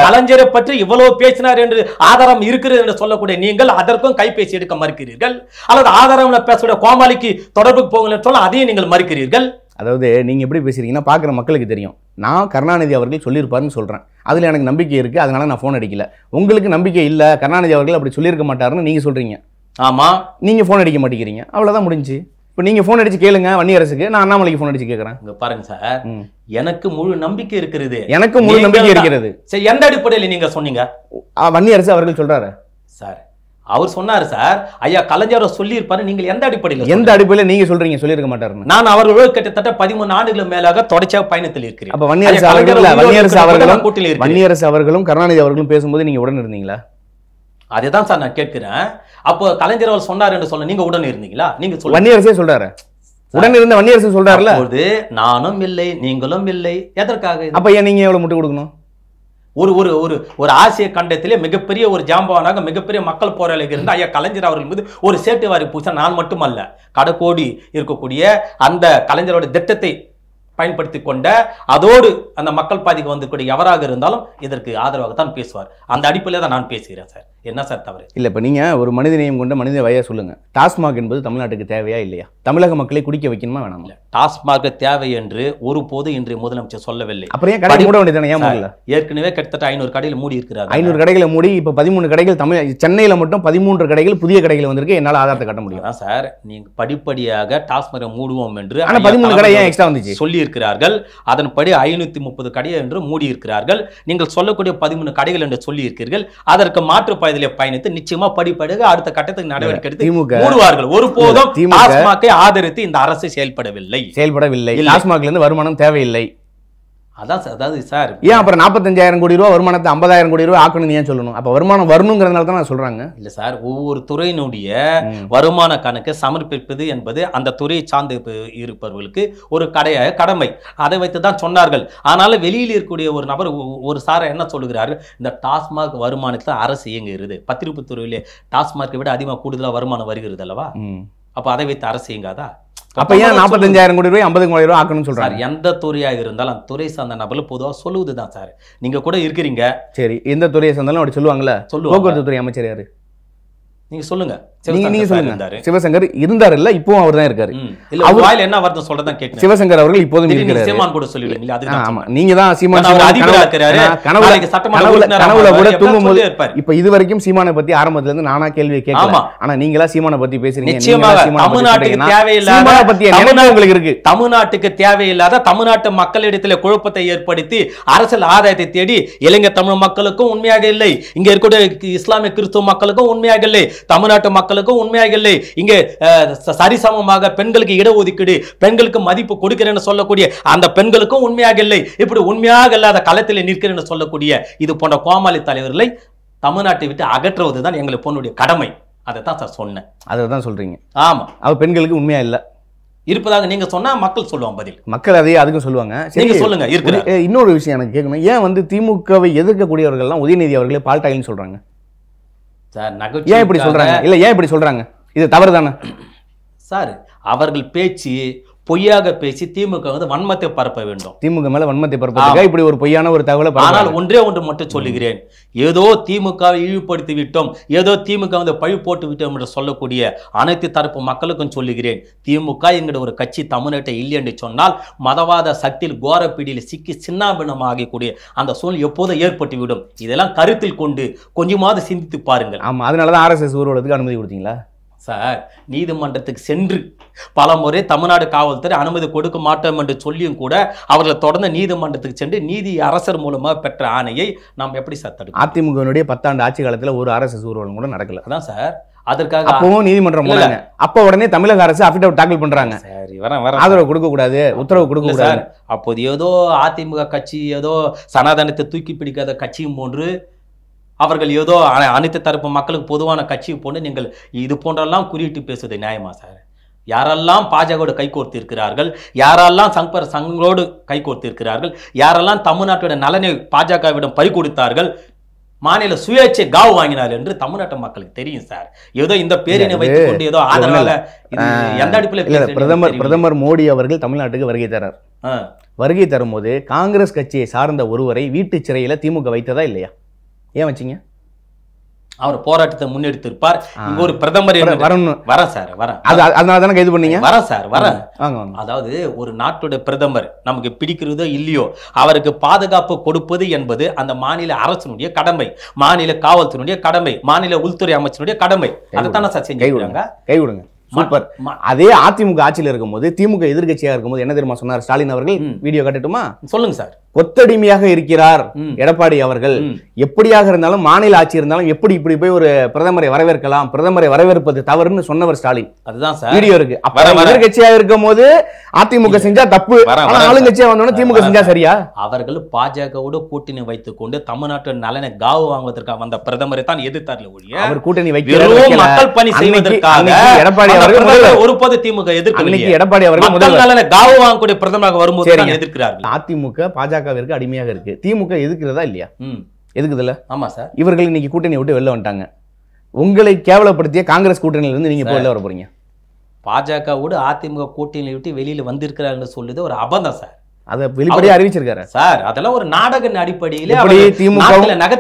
கலைஞரை பற்றி இவ்வளவு என்று ஆதாரம் இருக்கிறது என்று சொல்லக்கூடிய நீங்கள் அதற்கும் கைபேசி எடுக்க மறுக்கிறீர்கள் அல்லது ஆதாரம் பேசக்கூடிய கோமாளிக்கு தொடர்புக்கு போகலன்னு சொல்ல அதையும் நீங்கள் மறுக்கிறீர்கள் அதாவது நீங்கள் எப்படி பேசுகிறீங்கன்னா பார்க்குற மக்களுக்கு தெரியும் நான் கருணாநிதி அவர்கள் சொல்லியிருப்பாருன்னு சொல்கிறேன் அதில் எனக்கு நம்பிக்கை இருக்குது அதனால நான் ஃபோன் அடிக்கல உங்களுக்கு நம்பிக்கை இல்லை கருணாநிதி அவர்கள் அப்படி சொல்லியிருக்க மாட்டாருன்னு நீங்கள் சொல்கிறீங்க ஆமாம் நீங்கள் ஃபோன் அடிக்க மாட்டேங்கிறீங்க அவ்வளோதான் முடிஞ்சு இப்போ நீங்கள் ஃபோன் அடித்து கேளுங்க வன்னியரசுக்கு அரசுக்கு நான் அண்ணாமலைக்கு ஃபோன் அடித்து கேட்குறேன் இங்கே பாருங்க சார் எனக்கு முழு நம்பிக்கை இருக்கிறது எனக்கு முழு நம்பிக்கை இருக்கிறது சரி எந்த அடிப்படையில் நீங்கள் சொன்னீங்க வன்னி அரசு அவர்கள் சொல்கிறாரு சார் அவர் சொன்னார் சார் ஐயா கலைஞர் சொல்லியிருப்பாரு நீங்கள் எந்த அடிப்படையில் எந்த அடிப்படையில் நீங்க சொல்றீங்க சொல்லியிருக்க மாட்டாரு நான் அவர்கள் கிட்டத்தட்ட பதிமூணு ஆண்டுகள் மேலாக தொடர்ச்சியாக பயணத்தில் இருக்கிறேன் அப்போ வன்னியரசு வன்னியரசு அவர்களும் கூட்டிலிருக்கு வன்னியரசு அவர்களும் கருணாநிதி அவர்களும் பேசும்போது நீங்க உடன் இருந்தீங்களா அதே தான் சார் நான் கேட்கிறேன் அப்போ கலைஞர் அவர் சொன்னார் என்று சொல்ல நீங்க உடன் இருந்தீங்களா நீங்க வன்னியரசே சொல்றாரு உடன் இருந்த வன்னியரசு சொல்றாருல நானும் இல்லை நீங்களும் இல்லை எதற்காக அப்ப நீங்க எவ்வளவு முட்டு கொடுக்கணும் ஒரு ஒரு ஒரு ஒரு ஆசிய கண்டத்திலே மிகப்பெரிய ஒரு ஜாம்பவனாக மிகப்பெரிய மக்கள் போராளிகள் இருந்து ஐயா கலைஞர் அவர்கள் மீது ஒரு சேட்டுவாரி பூசா நான் மட்டுமல்ல கடக்கோடி இருக்கக்கூடிய அந்த கலைஞரோட திட்டத்தை பயன்படுத்தி கொண்ட அதோடு அந்த மக்கள் பாதிக்கு வந்திருக்கூடிய எவராக இருந்தாலும் இதற்கு ஆதரவாக தான் பேசுவார் அந்த அடிப்படையில் தான் நான் பேசுகிறேன் சார் என்ன சார் தவறு இல்லை இப்போ நீங்கள் ஒரு மனித நேயம் கொண்ட மனித வகையாக சொல்லுங்கள் டாஸ்மாக் என்பது தமிழ்நாட்டுக்கு தேவையா இல்லையா தமிழக மக்களை குடிக்க வைக்கணுமா வேணாம் டாஸ்மாக் தேவை என்று ஒரு போது இன்று முதலமைச்சர் சொல்லவில்லை அப்புறம் ஏன் கடை மூட வேண்டியதானே ஏற்கனவே கிட்டத்தட்ட ஐநூறு கடையில் மூடி இருக்கிறார் ஐநூறு கடைகளை மூடி இப்போ பதிமூணு கடைகள் தமிழ் சென்னையில் மட்டும் பதிமூன்று கடைகள் புதிய கடைகள் வந்திருக்கு என்னால் ஆதாரத்தை கட்ட முடியும் சார் நீங்கள் படிப்படியாக டாஸ்மாக மூடுவோம் என்று ஆனால் பதிமூணு கடை ஏன் எக்ஸ்ட்ரா வந்துச்சு சொல்லியிருக்கிறார்கள் அதன்படி ஐநூற்றி முப்பது கடை என்று மூடி இருக்கிறார்கள் நீங்கள் சொல்லக்கூடிய பதிமூணு கடைகள் என்று சொல்லி இருக்கிறீர்கள் அதற்கு மாற்று சிறப்பாக இதில் பயணித்து நிச்சயமாக படிப்படியாக அடுத்த கட்டத்துக்கு நடவடிக்கை எடுத்து திமுக மூடுவார்கள் ஒருபோதும் டாஸ்மாகை ஆதரித்து இந்த அரசு செயல்படவில்லை செயல்படவில்லை டாஸ்மாக்ல இருந்து வருமானம் தேவையில்லை அதான் சார் அதாவது சார் ஏன் அப்புறம் நாற்பத்தஞ்சாயிரம் கோடி ரூபா வருமானத்தை ஐம்பதாயிரம் கோடி ரூபா ஆக்கணும்னு ஏன் சொல்லணும் அப்போ வருமானம் வரணுங்கிறதுனால தான் சொல்கிறாங்க இல்லை சார் ஒவ்வொரு துறையினுடைய வருமான கணக்கு சமர்ப்பிப்பது என்பது அந்த துறையை சார்ந்து இருப்பவர்களுக்கு ஒரு கடைய கடமை அதை வைத்து தான் சொன்னார்கள் ஆனாலும் வெளியில் இருக்கக்கூடிய ஒரு நபர் ஒரு சாரை என்ன சொல்லுகிறாரு இந்த டாஸ்மாக் வருமானத்தில் அரசு இயங்குகிறது பத்திரிப்பு துறையிலே டாஸ்மார்க்கை விட அதிகமாக கூடுதலாக வருமானம் வருகிறது அல்லவா அப்போ அதை வைத்து அரசு இயங்காதா அப்ப ஏன் நாற்பத்தஞ்சாயிரம் கோடி ரூபாய் ஐம்பது கோடி ரூபாய் ஆக்கணும்னு சொல்றாரு எந்த துறையாக இருந்தாலும் அந்த துறை சார்ந்த நபர்கள் பொதுவாக சொல்லுவதுதான் தான் சார் நீங்க கூட இருக்கிறீங்க சரி எந்த துறையை சார்ந்தாலும் அப்படி சொல்லுவாங்கல்ல போக்குவரத்து துறை அமைச்சர் யாரு நீங்க சொல்லுங்க நீங்க சிவசங்கர் இருந்தார் இல்ல இப்பவும் அவர் தான் இருக்காரு இல்ல என்ன வார்த்தை சொல்றதா கேட்க சிவசங்கர் அவர்கள் இப்போதும் சீமான் கூட சொல்லிடுங்க ஆமா நீங்க தான் சீமான் இருக்காரு கனவுல சட்டமன்ற கனவுல கூட தூங்கும்போது இப்ப இது வரைக்கும் சீமானை பத்தி ஆரம்பத்துல இருந்து நானா கேள்வி கேட்கல ஆனா நீங்களா சீமானை பத்தி பேசுறீங்க நிச்சயமாக தமிழ்நாட்டுக்கு தேவையில்லாத பத்தி உங்களுக்கு இருக்கு தமிழ்நாட்டுக்கு தேவையில்லாத தமிழ்நாட்டு மக்களிடத்துல குழப்பத்தை ஏற்படுத்தி அரசியல் ஆதாயத்தை தேடி இலங்கை தமிழ் மக்களுக்கும் உண்மையாக இல்லை இங்க இருக்கக்கூடிய இஸ்லாமிய கிறிஸ்துவ மக்களுக்கும் உண்மையாக இல்லை தமிழ்நாட்டு மக்களுக்கும் உண்மையாக இல்லை இங்கே சரிசமமாக பெண்களுக்கு இடஒதுக்கீடு பெண்களுக்கு மதிப்பு கொடுக்கிறேன் சொல்லக்கூடிய அந்த பெண்களுக்கும் உண்மையாக இல்லை இப்படி உண்மையாக இல்லாத களத்தில் நிற்கிறேன்னு சொல்லக்கூடிய இது போன்ற கோமாளி தலைவர்களை தமிழ்நாட்டை விட்டு அகற்றுவது தான் எங்களை பொண்ணுடைய கடமை அதை தான் சார் சொன்னேன் அதை தான் சொல்றீங்க ஆமாம் அவ பெண்களுக்கு உண்மையாக இல்லை இருப்பதாக நீங்க சொன்னா மக்கள் சொல்லுவாங்க பதில் மக்கள் அதே அதுக்கும் சொல்லுவாங்க நீங்க சொல்லுங்க இன்னொரு விஷயம் எனக்கு கேட்கணும் ஏன் வந்து திமுகவை எதிர்க்கக்கூடியவர்கள்லாம் உதயநிதி அவர்களே பால்டாயின்னு சொல்றாங்க சார் நகை ஏன் இப்படி சொல்கிறாங்க இல்லை ஏன் இப்படி சொல்கிறாங்க இது தவறு தானே சார் அவர்கள் பேச்சு பொய்யாக பேசி திமுக வந்து வன்மத்தை பரப்ப வேண்டும் திமுக மேல வன்மத்தை பரப்ப இப்படி ஒரு பொய்யான ஒரு தகவலை ஆனால் ஒன்றே ஒன்று மட்டும் சொல்லுகிறேன் ஏதோ திமுக இழிவுபடுத்தி விட்டோம் ஏதோ திமுக வந்து பழி போட்டு விட்டோம் என்று சொல்லக்கூடிய அனைத்து தரப்பு மக்களுக்கும் சொல்லுகிறேன் திமுக என்கிற ஒரு கட்சி தமிழ்நாட்டை இல்லை என்று சொன்னால் மதவாத சக்தியில் கோரப்பீடியில் சிக்கி சின்னாபின்னமாக ஆகக்கூடிய அந்த சூழ்நிலை எப்போதும் ஏற்பட்டுவிடும் இதெல்லாம் கருத்தில் கொண்டு கொஞ்சமாவது சிந்தித்து பாருங்கள் ஆமா அதனாலதான் ஆர்எஸ்எஸ் ஊர்வலத்துக்கு அனுமதி கொடுத்தீங்களா சார் நீதிமன்றத்துக்கு சென்று பல முறை தமிழ்நாடு காவல்துறை அனுமதி கொடுக்க மாட்டோம் என்று சொல்லியும் கூட அவர்களை தொடர்ந்து நீதிமன்றத்துக்கு சென்று நீதி அரசர் மூலமாக பெற்ற ஆணையை நாம் எப்படி சார் தடுக்கும் பத்தாண்டு ஆட்சி காலத்தில் ஒரு அரசு ஊர்வலம் கூட நடக்கல அதான் சார் அதற்காக அப்பவும் நீதிமன்றம் அப்ப உடனே தமிழக அரசு அபிடவிட் பண்றாங்க சரி வர வரேன் ஆதரவு கொடுக்க கூடாது உத்தரவு கொடுக்க கூடாது அப்போது ஏதோ அதிமுக கட்சி ஏதோ சனாதனத்தை தூக்கி பிடிக்காத கட்சியும் போன்று அவர்கள் ஏதோ அனைத்து தரப்பு மக்களுக்கு பொதுவான கட்சி போன்று நீங்கள் இது போன்றெல்லாம் குறியிட்டு பேசுவது நியாயமா சார் யாரெல்லாம் பாஜகவோடு கைகோர்த்து இருக்கிறார்கள் யாரெல்லாம் சங்கர் சங்கோடு கைகோர்த்து இருக்கிறார்கள் யாரெல்லாம் தமிழ்நாட்டோட நலனை பாஜகவிடம் பறிகொடுத்தார்கள் மாநில சுயேட்சை காவு வாங்கினார் என்று தமிழ்நாட்டு மக்களுக்கு தெரியும் சார் ஏதோ இந்த பேரினை வைத்துக் கொண்டு ஏதோ அதனால எந்த அடிப்படையில் பிரதமர் பிரதமர் மோடி அவர்கள் தமிழ்நாட்டுக்கு வருகை தரார் வருகை தரும்போது காங்கிரஸ் கட்சியை சார்ந்த ஒருவரை வீட்டு சிறையில் திமுக வைத்ததா இல்லையா ஏன் வச்சிங்க அவர் போராட்டத்தை முன்னெடுத்திருப்பார் இங்க ஒரு பிரதமர் வரணும் வர சார் வர அது அதனால தானே இது பண்ணீங்க வர சார் வர அதாவது ஒரு நாட்டோட பிரதமர் நமக்கு பிடிக்கிறதோ இல்லையோ அவருக்கு பாதுகாப்பு கொடுப்பது என்பது அந்த மாநில அரசினுடைய கடமை மாநில காவல்துறையுடைய கடமை மாநில உள்துறை அமைச்சருடைய கடமை அதைத்தானே சார் செஞ்சு கைவிடுங்க கைவிடுங்க சூப்பர் அதே அதிமுக ஆட்சியில் இருக்கும்போது திமுக எதிர்கட்சியாக இருக்கும்போது என்ன தெரியுமா சொன்னார் ஸ்டாலின் அவர்கள் வீடியோ கட்டட்டுமா சொல்லுங்க சார் கொத்தடிமையாக இருக்கிறார் எடப்பாடி அவர்கள் எப்படியாக இருந்தாலும் மாநில ஆட்சி இருந்தாலும் எப்படி இப்படி போய் ஒரு பிரதமரை வரவேற்கலாம் பிரதமரை வரவேற்பது தவறுன்னு சொன்னவர் ஸ்டாலின் அதுதான் வீடியோ இருக்கு எதிர்கட்சியா இருக்கும் போது அதிமுக செஞ்சா தப்பு ஆளுங்கட்சியா வந்தோம் திமுக செஞ்சா சரியா அவர்கள் பாஜகவோட கூட்டணி வைத்துக் கொண்டு தமிழ்நாட்டு நலனை காவு வாங்குவதற்காக வந்த பிரதமரை தான் எதிர்த்தார்ல ஒழிய அவர் கூட்டணி வைக்கிறார் மக்கள் பணி செய்வதற்காக எடப்பாடி அவர்கள் ஒரு பொது திமுக எதிர்ப்பு எடப்பாடி அவர்கள் முதல் நலனை காவு வாங்கக்கூடிய பிரதமராக வரும்போது எதிர்க்கிறார் அதிமுக பாஜக பாஜகவிற்கு அடிமையாக இருக்கு திமுக எதுக்குறதா இல்லையா எதுக்குதுல்ல ஆமாம் சார் இவர்கள் இன்னைக்கு கூட்டணி விட்டு வெளில வந்துட்டாங்க உங்களை கேவலப்படுத்திய காங்கிரஸ் கூட்டணியிலேருந்து நீங்கள் போய் வெளில வர போறீங்க பாஜகவோடு அதிமுக கூட்டணியை விட்டு வெளியில் வந்திருக்கிறாங்கன்னு சொல்லுது ஒரு அபந்தம் சார் அதை வெளிப்படையா அறிவிச்சிருக்காரு சார் அதெல்லாம் ஒரு நாடக அடிப்படையில் திமுக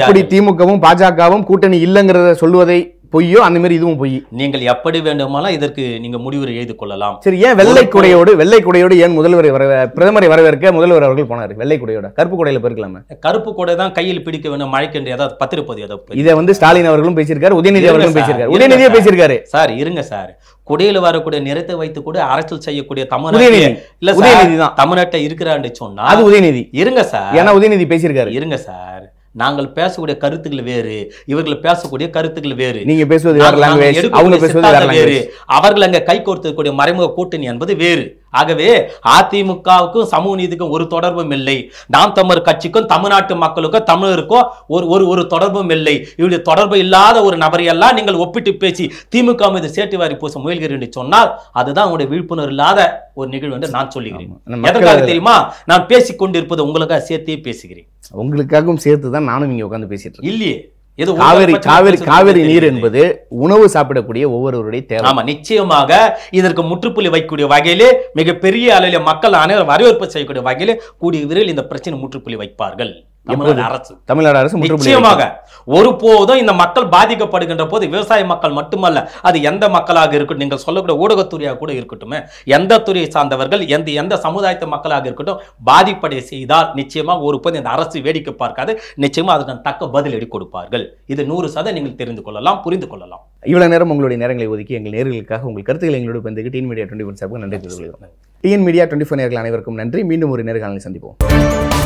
எப்படி திமுகவும் பாஜகவும் கூட்டணி இல்லைங்கிறத சொல்லுவதை பொய்யோ அந்த மாதிரி இதுவும் பொய் நீங்கள் எப்படி வேண்டுமானால் இதற்கு நீங்கள் முடிவுரை எழுதி கொள்ளலாம் சரி ஏன் வெள்ளை குடையோடு வெள்ளை குடையோடு ஏன் முதல்வர் வர பிரதமரை வரவேற்க முதல்வர் அவர்கள் போனார் வெள்ளை குடையோட கருப்பு குடையில போயிருக்கலாமே கருப்பு குடை தான் கையில் பிடிக்க வேண்டும் மழைக்கின்ற ஏதாவது பத்திரப்பதி ஏதாவது இதை வந்து ஸ்டாலின் அவர்களும் பேசியிருக்காரு உதயநிதி அவர்களும் பேசியிருக்காரு உதயநிதியே பேசியிருக்காரு சார் இருங்க சார் குடையில் வரக்கூடிய நிறத்தை வைத்து கூட அரசியல் செய்யக்கூடிய தமிழ்நாடு இல்ல உதயநிதி தான் தமிழ்நாட்டை இருக்கிறான்னு சொன்னா அது உதயநிதி இருங்க சார் ஏன்னா உதயநிதி பேசியிருக்காரு இருங்க சார் நாங்கள் பேசக்கூடிய கருத்துக்கள் வேறு இவர்கள் பேசக்கூடிய கருத்துக்கள் வேறு நீங்க பேசுவது வேறு அவங்க வேறு அவர்கள் அங்கே கை கோர்த்து மறைமுக கூட்டணி என்பது வேறு ஆகவே அதிமுகவுக்கும் சமூக நீதிக்கும் ஒரு தொடர்பும் இல்லை நாம் தமிழர் கட்சிக்கும் தமிழ்நாட்டு மக்களுக்கும் தமிழருக்கும் ஒரு ஒரு ஒரு தொடர்பும் இல்லை இவருடைய தொடர்பு இல்லாத ஒரு நபரையெல்லாம் நீங்கள் ஒப்பிட்டு பேசி திமுக மீது சேட்டு வாரி பூச முயல்கிறேன் சொன்னால் அதுதான் உங்களுடைய விழிப்புணர்வு இல்லாத ஒரு நிகழ்வு என்று நான் சொல்லுகிறேன் எதற்காக தெரியுமா நான் பேசிக் கொண்டிருப்பது உங்களுக்காக சேர்த்தே பேசுகிறேன் உங்களுக்காகவும் சேர்த்து தான் நானும் இங்கே உட்காந்து பேசிட்டு இல்லையே இது காவிரி காவிரி காவிரி நீர் என்பது உணவு சாப்பிடக்கூடிய ஒவ்வொருவருடைய தேவை ஆமா நிச்சயமாக இதற்கு முற்றுப்புள்ளி வைக்கக்கூடிய வகையிலே மிகப்பெரிய அளவில் மக்கள் அனைவரும் வரவேற்பு செய்யக்கூடிய வகையிலே கூடிய விரைவில் இந்த பிரச்சனை முற்றுப்புள்ளி வைப்பார்கள் தமிழ்நாடு அரசு தமிழ்நாடு அரசு நிச்சயமாக ஒரு போதும் இந்த மக்கள் பாதிக்கப்படுகின்ற போது விவசாய மக்கள் மட்டுமல்ல அது எந்த மக்களாக இருக்கட்டும் நீங்கள் சொல்லக்கூடிய ஊடகத்துறையாக கூட இருக்கட்டும் எந்த துறையை சார்ந்தவர்கள் எந்த எந்த சமுதாயத்து மக்களாக இருக்கட்டும் பாதிப்படை செய்தால் நிச்சயமாக ஒரு போது இந்த அரசு வேடிக்கை பார்க்காது நிச்சயமாக அதுக்கு தக்க பதிலடி கொடுப்பார்கள் இது நூறு சதம் நீங்கள் தெரிந்து கொள்ளலாம் புரிந்து கொள்ளலாம் இவ்வளவு நேரம் உங்களுடைய நேரங்களை ஒதுக்கி எங்கள் நேர்களுக்காக உங்கள் கருத்துக்களை எங்களுடைய பந்துக்கு டீன் மீடியா டுவெண்ட்டி ஒன் சாப்பிட்டு நன்றி டீன் மீடியா டுவெண்ட்டி ஃபோர் நேர்கள் அனைவருக்கும் நன்றி மீண்டும் ஒரு நேர்காணலை சந்திப்போம்